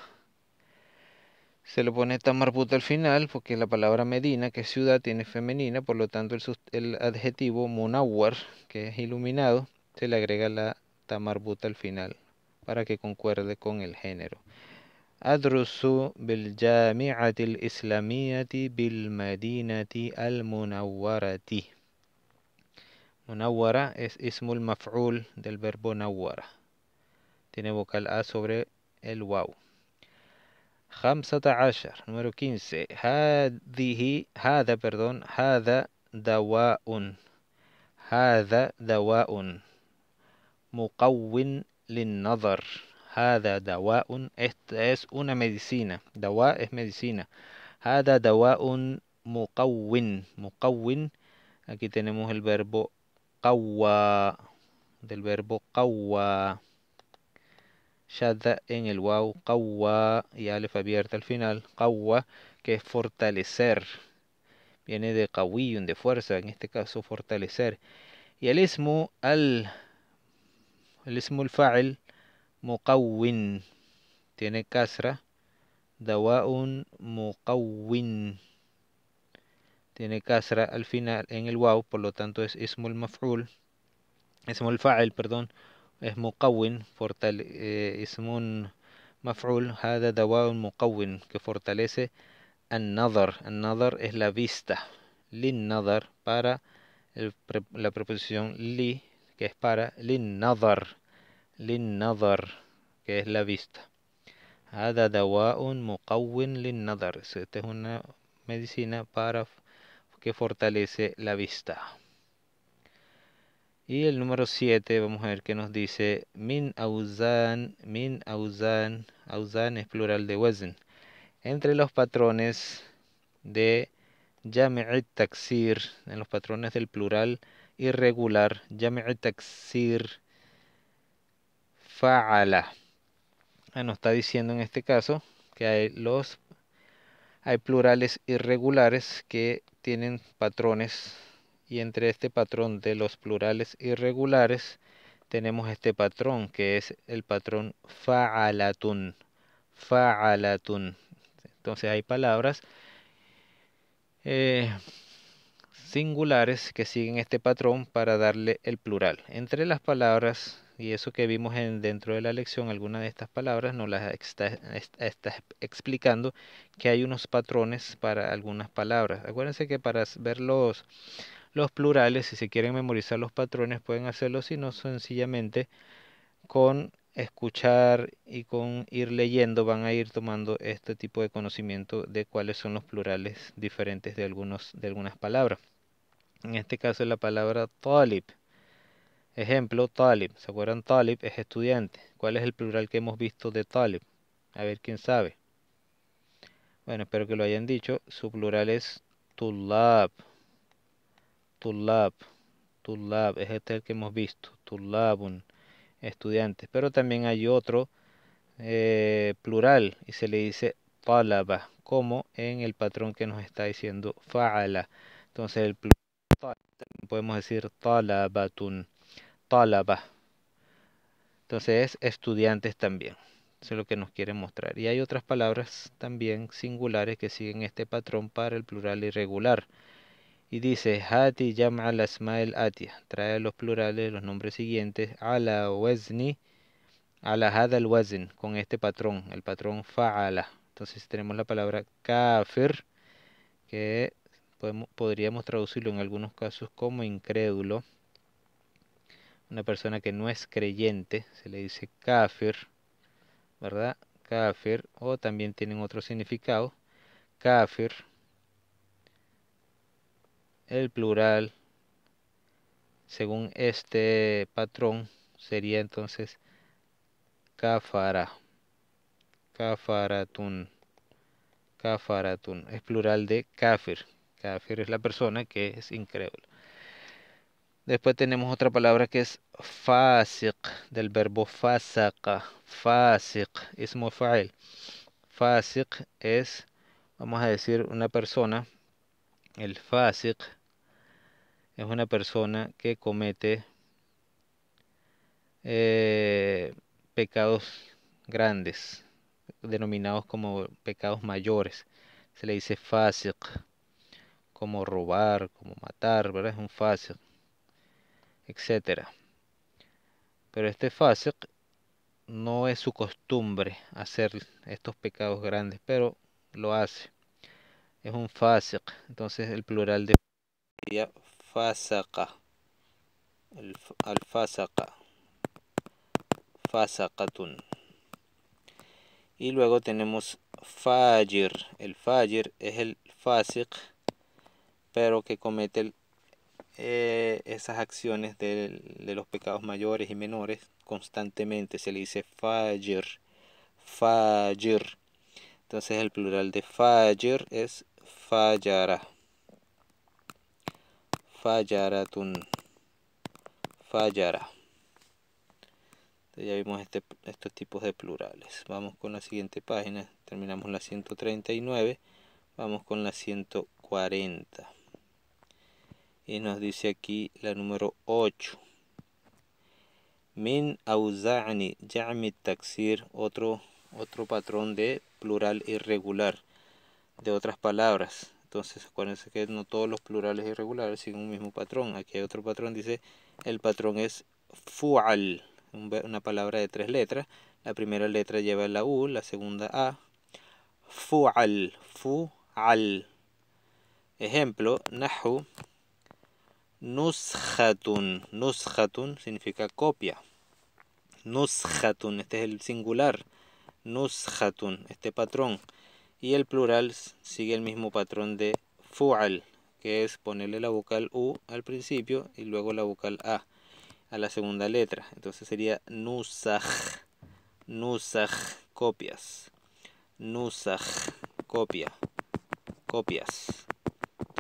Se le pone esta al final porque la palabra Medina, que es ciudad, tiene femenina, por lo tanto el, el adjetivo Munawar, que es iluminado, se le agrega la tamarbuta al final para que concuerde con el género. أدرس بالجامعة الإسلامية بالمدينة المنورة منورة es اسم المفعول del verbo نورة tiene vocal A sobre el wow خمسة عشر número quince هذه هذا perdón هذا دواء هذا دواء مقوٍ للنظر هذا دواء اس اون ميديسينا دواء اس ميديسينا هذا دواء مقوّن مقوّن aquí tenemos el verbo قوى del verbo قوى shadda en el واو قوى y alef abierta al final قوى que es fortalecer viene de قوي de fuerza en este caso fortalecer y el ismu al el ismu الفاعل Muqawwin. Tiene kasra. Dawa'un muqawwin. Tiene kasra al final en el wa'u por lo tanto es ismul maf'ul. Ismul fa'il, perdón. Es muqawwin, eh, Ismul maf'ul. Hada dawa'un muqawwin, que fortalece an-nadar. An-nadar es la vista. Lin nadar para la preposición li, que es para. Lin nadar que es la vista un esta es una medicina para que fortalece la vista y el número 7 vamos a ver que nos dice min auzan min auzan auzan es plural de wazn entre los patrones de Yame'it Taksir, en los patrones del plural irregular, yame'it Taksir fa'ala. Ah, Nos está diciendo en este caso que hay los hay plurales irregulares que tienen patrones y entre este patrón de los plurales irregulares tenemos este patrón que es el patrón fa'alatun fa'alatun entonces hay palabras eh, singulares que siguen este patrón para darle el plural entre las palabras y eso que vimos en, dentro de la lección, algunas de estas palabras nos las está, explicando que hay unos patrones para algunas palabras. Acuérdense que para ver los, los plurales, si se quieren memorizar los patrones, pueden hacerlo, sino sencillamente con escuchar y con ir leyendo van a ir tomando este tipo de conocimiento de cuáles son los plurales diferentes de, algunos, de algunas palabras. En este caso la palabra talib Ejemplo, Talib. ¿Se acuerdan? Talib es estudiante. ¿Cuál es el plural que hemos visto de Talib? A ver quién sabe. Bueno, espero que lo hayan dicho. Su plural es Tulab. Tulab. Tulab. Es este el que hemos visto. Tulabun. Estudiante. Pero también hay otro eh, plural y se le dice Talaba. Como en el patrón que nos está diciendo Fa'ala. Entonces el plural podemos decir Talabatun talaba. Entonces es estudiantes también. Eso es lo que nos quiere mostrar. Y hay otras palabras también singulares que siguen este patrón para el plural irregular. Y dice, Hati llama al atia. Trae los plurales, los nombres siguientes, ala wazni, ala hadal wesin, con este patrón, el patrón fa'ala. Entonces tenemos la palabra kafir, que podríamos traducirlo en algunos casos como incrédulo una persona que no es creyente, se le dice kafir, ¿verdad? Kafir, o también tienen otro significado, kafir, el plural, según este patrón, sería entonces kafara, kafaratun, kafaratun, es plural de kafir, kafir es la persona que es increíble. Después tenemos otra palabra que es fasiq, del verbo fasaqa. Fasiq, ismo fa'il. Fasiq es, vamos a decir, una persona. El fasiq es una persona que comete eh, pecados grandes, denominados como pecados mayores. Se le dice fasiq, como robar, como matar, ¿verdad? Es un fasiq etcétera, Pero este fasiq no es su costumbre hacer estos pecados grandes, pero lo hace. Es un fasiq, entonces el plural de sería al fasqa, Y luego tenemos fajir. El fajir es el fasiq, pero que comete el eh, esas acciones de, los pecados mayores y menores constantemente. Se le dice fajr, fajr. Entonces el plural de fajr es fallara. Fallaratun. Fallará. ya vimos este, estos tipos de plurales. Vamos con la siguiente página. Terminamos la 139. Vamos con la 140 y nos dice aquí la número 8 min auza'ni ya'mi taksir otro otro patrón de plural irregular de otras palabras entonces acuérdense que no todos los plurales irregulares siguen un mismo patrón aquí hay otro patrón dice el patrón es fu'al una palabra de tres letras la primera letra lleva la u la segunda a fu'al fu'al ejemplo nahu Nushatun. Nushatun significa copia. Nushatun, este es el singular. Nushatun, este patrón. Y el plural sigue el mismo patrón de fu'al, que es ponerle la vocal U al principio y luego la vocal A a la segunda letra. Entonces sería nusaj, nusaj, copias, nusaj, copia, copias.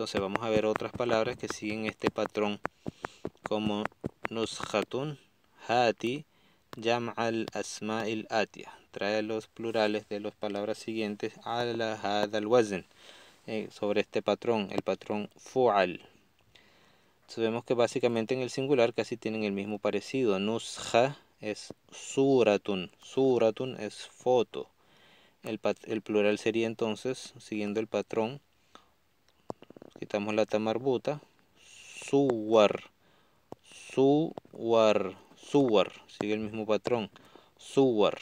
Entonces vamos a ver otras palabras que siguen este patrón como nushatun, hati, YAM'AL, al asma atia. Trae los plurales de las palabras siguientes ala al eh, sobre este patrón, el patrón fu'al. Sabemos que básicamente en el singular casi tienen el mismo parecido. Nusha es suratun, suratun es foto. el plural sería entonces, siguiendo el patrón, quitamos la tamarbuta, suwar, suwar, suwar, sigue el mismo patrón, suwar.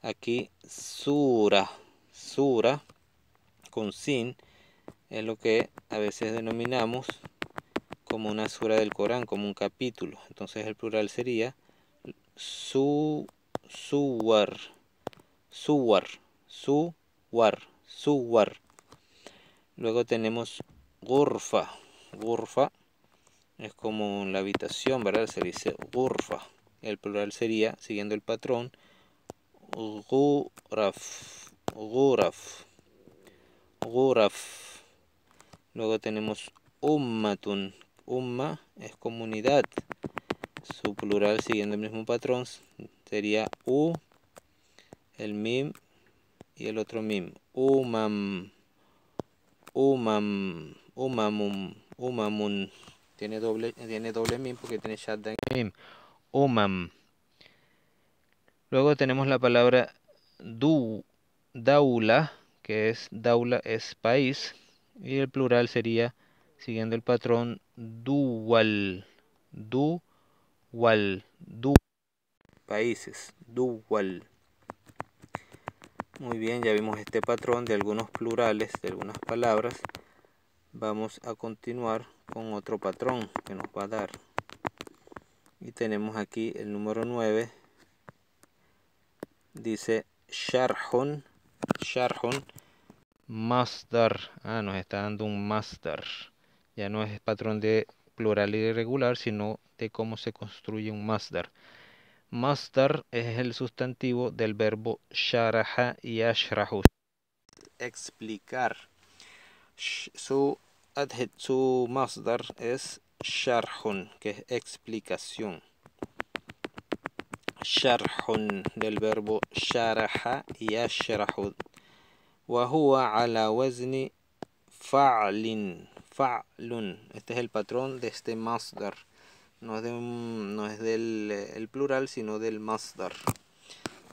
Aquí sura, sura con sin es lo que a veces denominamos como una sura del Corán, como un capítulo. Entonces el plural sería su, suwar, suwar, suwar, suwar. Luego tenemos gurfa. Gurfa es como la habitación, ¿verdad? Se dice gurfa. El plural sería, siguiendo el patrón, guraf. Guraf. Guraf. Luego tenemos ummatun. Umma es comunidad. Su plural, siguiendo el mismo patrón, sería u, el mim y el otro mim. Umam umam, umamum, umamun. Tiene doble, tiene doble mim porque tiene shaddan mim. Umam. Luego tenemos la palabra du, daula, que es daula es país. Y el plural sería, siguiendo el patrón, dual. Dual. Du. Países. Dual. Muy bien, ya vimos este patrón de algunos plurales, de algunas palabras. Vamos a continuar con otro patrón que nos va a dar. Y tenemos aquí el número 9. Dice Sharhon, Sharhon, Master. Ah, nos está dando un Master. Ya no es patrón de plural irregular, sino de cómo se construye un Master. Masdar es el sustantivo del verbo sharaha y ashrahu. Explicar. Su, adjetivo su masdar es sharhun, que es explicación. Sharhun del verbo sharaha y ashrahu. Wahua ala wazni fa'lin. Fa'lun. este es el patrón de este masdar no es, de no es del eh, plural, sino del masdar,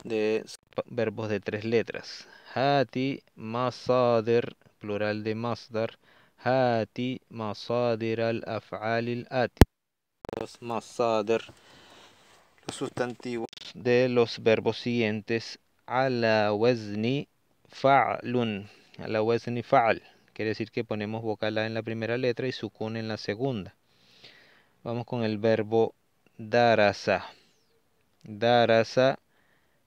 de verbos de tres letras. Hati masadir, plural de masdar. Hati masadir al-af'al ati Los los sustantivos de los verbos siguientes. Ala wazni fa'lun. Ala wazni fa'al. Quiere decir que ponemos vocal A en la primera letra y sukun en la segunda. Vamos con el verbo darasa. Darasa,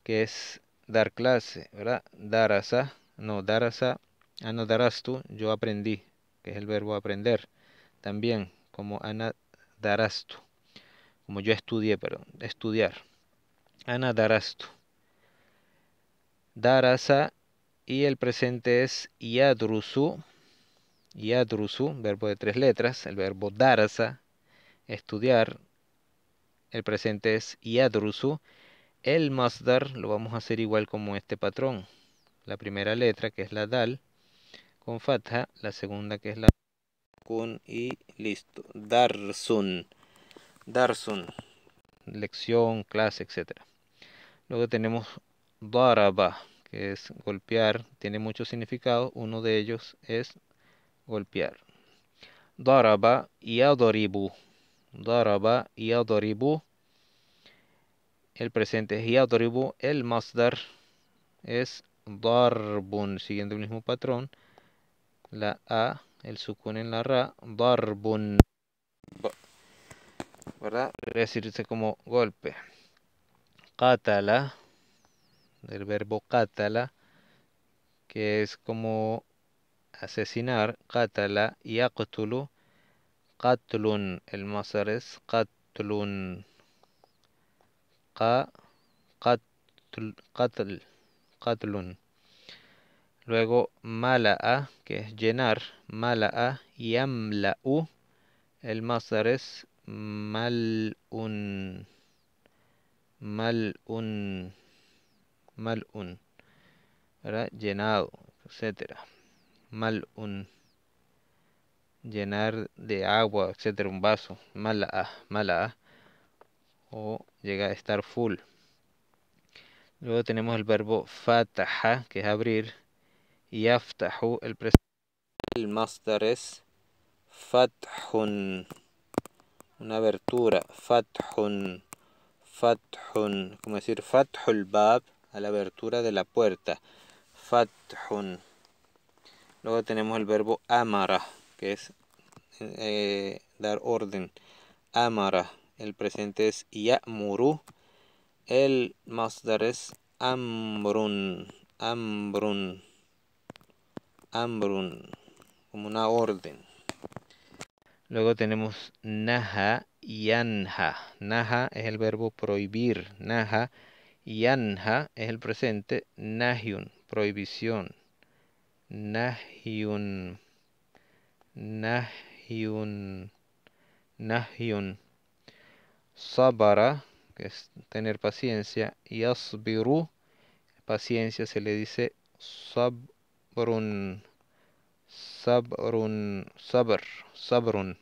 que es dar clase, ¿verdad? Darasa, no, darasa, ana ah, darastu, yo aprendí, que es el verbo aprender. También, como ana darastu, como yo estudié, perdón, estudiar. Ana darastu. Darasa y el presente es yadrusu. Yadrusu, verbo de tres letras, el verbo darasa, estudiar. El presente es yadrusu. El masdar lo vamos a hacer igual como este patrón. La primera letra que es la dal con fatha, la segunda que es la kun y listo. Darsun. Darsun. Lección, clase, etc. Luego tenemos daraba, que es golpear, tiene muchos significados, uno de ellos es golpear. Daraba y adoribu daraba, adoribu. El presente es adoribu. el masdar es darbun, siguiendo el mismo patrón. La A, el sukun en la ra, darbun. ¿Verdad? decirse como golpe. katala del verbo katala que es como asesinar, qatala, yaqtulu el المصدر es قتل قتل قتل قتل luego mala'a que es llenar mala'a yamla'u el masdar es mal'un mal'un mal'un llenado etcétera un llenar de agua, etcétera, un vaso, mala A, mala A, o llega a estar full. Luego tenemos el verbo fataha, que es abrir, y aftahu, el presente. El master es fathun, una abertura, fathun, fathun, como decir fathul bab, a la abertura de la puerta, fathun. Luego tenemos el verbo amara, que es eh, dar orden. Amara, el presente es ya'muru, el dar es ambrun, ambrun, ambrun, como una orden. Luego tenemos naha y anja Naha es el verbo prohibir. Naha y anja es el presente. Nahyun, prohibición. Nahyun. Nahyun. Nahyun. Sabara, que es tener paciencia. Y paciencia se le dice sabrun. Sabrun. Sabr. Sabrun.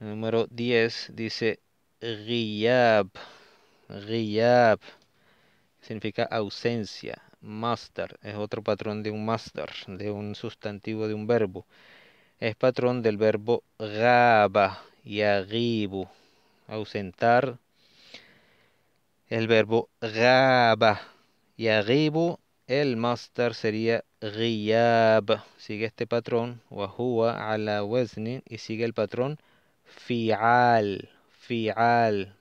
número 10 dice Riyab. Riyab significa ausencia master es otro patrón de un master, de un sustantivo de un verbo. Es patrón del verbo gaba y agibu, ausentar. El verbo gaba y agibu, el master sería giyab. Sigue este patrón, wahua la y sigue el patrón fi'al, fi'al.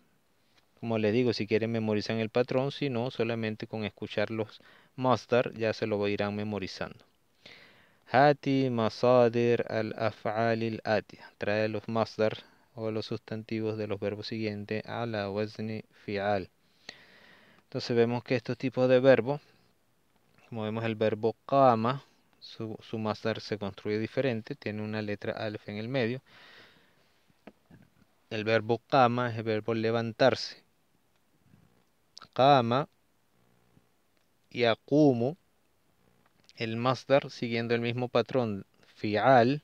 Como les digo, si quieren memorizar el patrón, si no, solamente con escuchar los Masdar, ya se lo irán memorizando. Hati masadir al afalil al Trae los masdar o los sustantivos de los verbos siguientes a la fi'al. Entonces vemos que estos tipos de verbos, como vemos el verbo kama, su, su masdar se construye diferente, tiene una letra alfa en el medio. El verbo kama es el verbo levantarse. Kama y el masdar, siguiendo el mismo patrón, fi'al,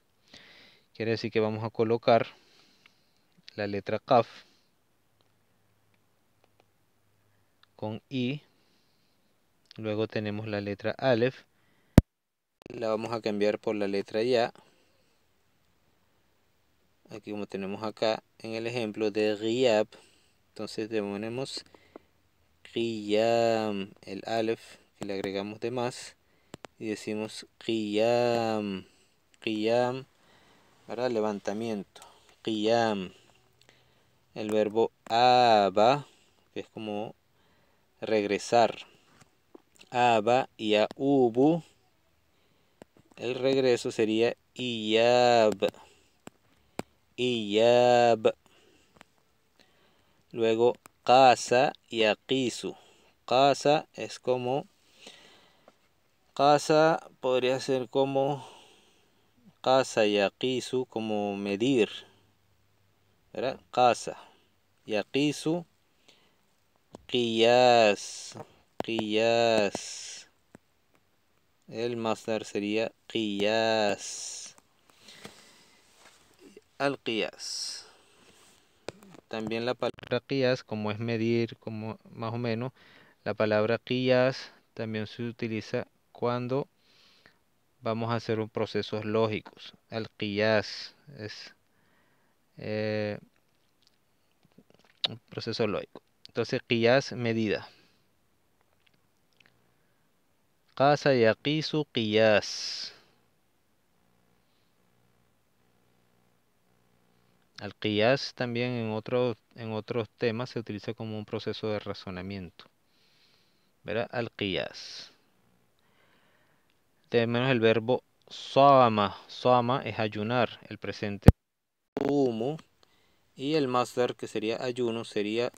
quiere decir que vamos a colocar la letra kaf con i, luego tenemos la letra alef, la vamos a cambiar por la letra ya, aquí como tenemos acá en el ejemplo de riab entonces tenemos riyam, el alef, le agregamos de más y decimos qiyam qiyam para levantamiento qiyam el verbo aba que es como regresar aba y a Ubu. el regreso sería iyab iyab luego casa y aqisu casa es como Casa podría ser como casa y su como medir. ¿Verdad? Casa. su Qiyas. Qiyas. El master sería Qiyas. Al Qiyas. También la palabra Qiyas, como es medir, como más o menos, la palabra Qiyas también se utiliza cuando vamos a hacer un procesos lógicos. al es eh, un proceso lógico. Entonces, qiyas, medida. Casa yaqisu qiyas. Al qiyas también en, otro, en otros temas se utiliza como un proceso de razonamiento. Verá, Al tenemos este, el verbo Soama. Soama es ayunar, el presente Y el máster, que sería ayuno, sería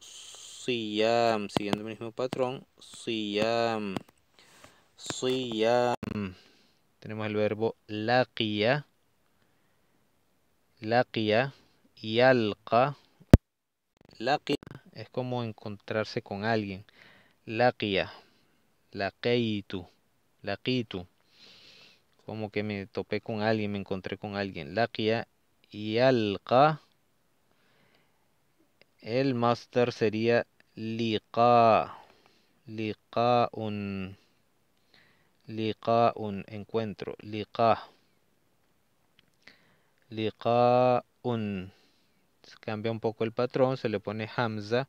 Siyam. Siguiendo el mismo patrón, Siyam. Siyam. Tenemos el verbo laqiya. Laqiya. Yalqa. Laqiya es como encontrarse con alguien. Laqiya. tú laqitu, como que me topé con alguien, me encontré con alguien. Laquia y alqa, el máster sería liqa, liqa'un, un, encuentro, liqa, un. Se cambia un poco el patrón, se le pone hamza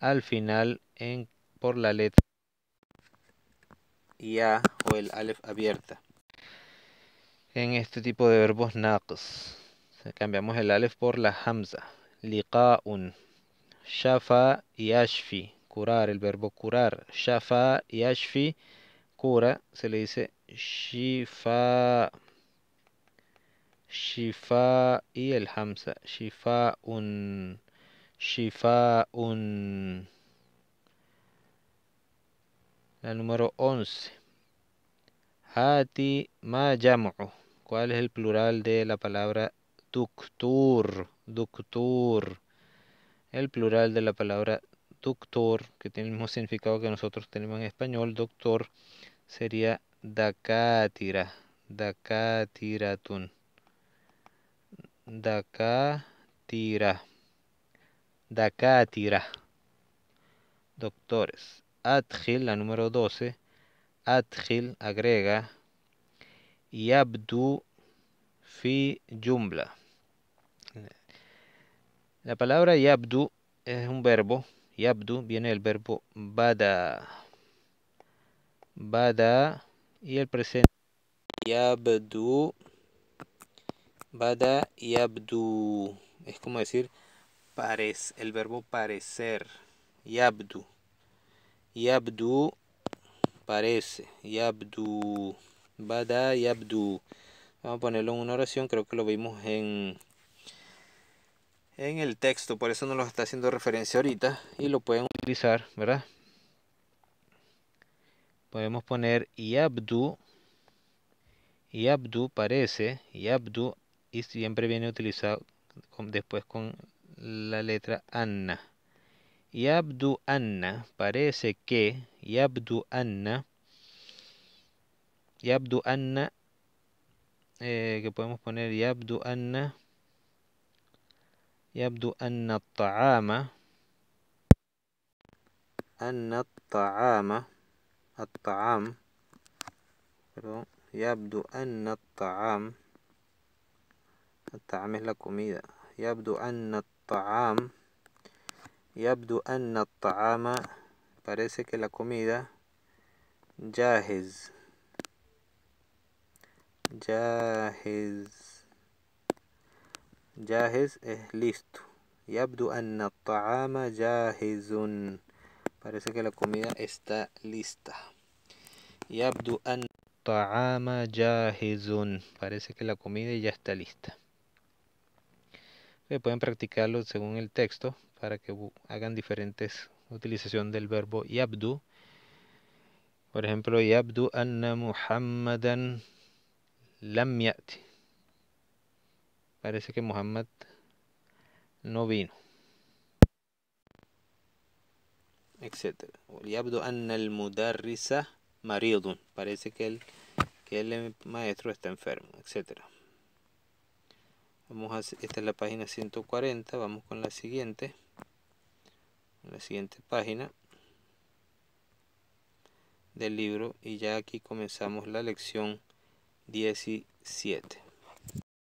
al final en, por la letra ya o el alef abierta. En este tipo de verbos naqs, cambiamos el alef por la hamza. un shafa y ashfi, curar, el verbo curar. Shafa y ashfi, cura, se le dice shifa. Shifa y el hamza. Shifa un. Shifa un. La número 11. Hati Mayamo. ¿Cuál es el plural de la palabra doctor? Doctor. El plural de la palabra doctor, que tiene el mismo significado que nosotros tenemos en español, doctor, sería dakatira. Dakatiratun. Dakatira. Dakatira. Doctores. Adgil, la número 12, Adgil agrega Yabdu fi Jumla. La palabra Yabdu es un verbo. Yabdu viene del verbo Bada. Bada y el presente. Yabdu. Bada Yabdu. Es como decir parece, el verbo parecer. Yabdu. Yabdu parece Yabdu Bada Yabdu. vamos a ponerlo en una oración creo que lo vimos en en el texto por eso no lo está haciendo referencia ahorita y lo pueden utilizar verdad podemos poner yabdu yabdu parece yabdu y siempre viene utilizado después con la letra anna يبدو أن parece que يبدو أن يبدو أن eh, que podemos poner يبدو أن يبدو أن الطعام أن الطعام الطعام يبدو أن الطعام الطعام هي la comida يبدو أن الطعام يبدو أن الطعام parece que la comida جاهز جاهز جاهز es listo يبدو أن الطعام جاهز parece que la comida está lista يبدو أن الطعام جاهز parece que la comida ya está lista pueden practicarlo según el texto para que hagan diferentes utilización del verbo yabdu. Por ejemplo, yabdu anna Muhammadan lam yati. Parece que Muhammad no vino. Etcétera. Yabdu anna al mudarrisa maridun. Parece que el, que el eh, maestro está enfermo, etcétera. Vamos a, esta es la página 140, vamos con la siguiente la siguiente página del libro y ya aquí comenzamos la lección 17.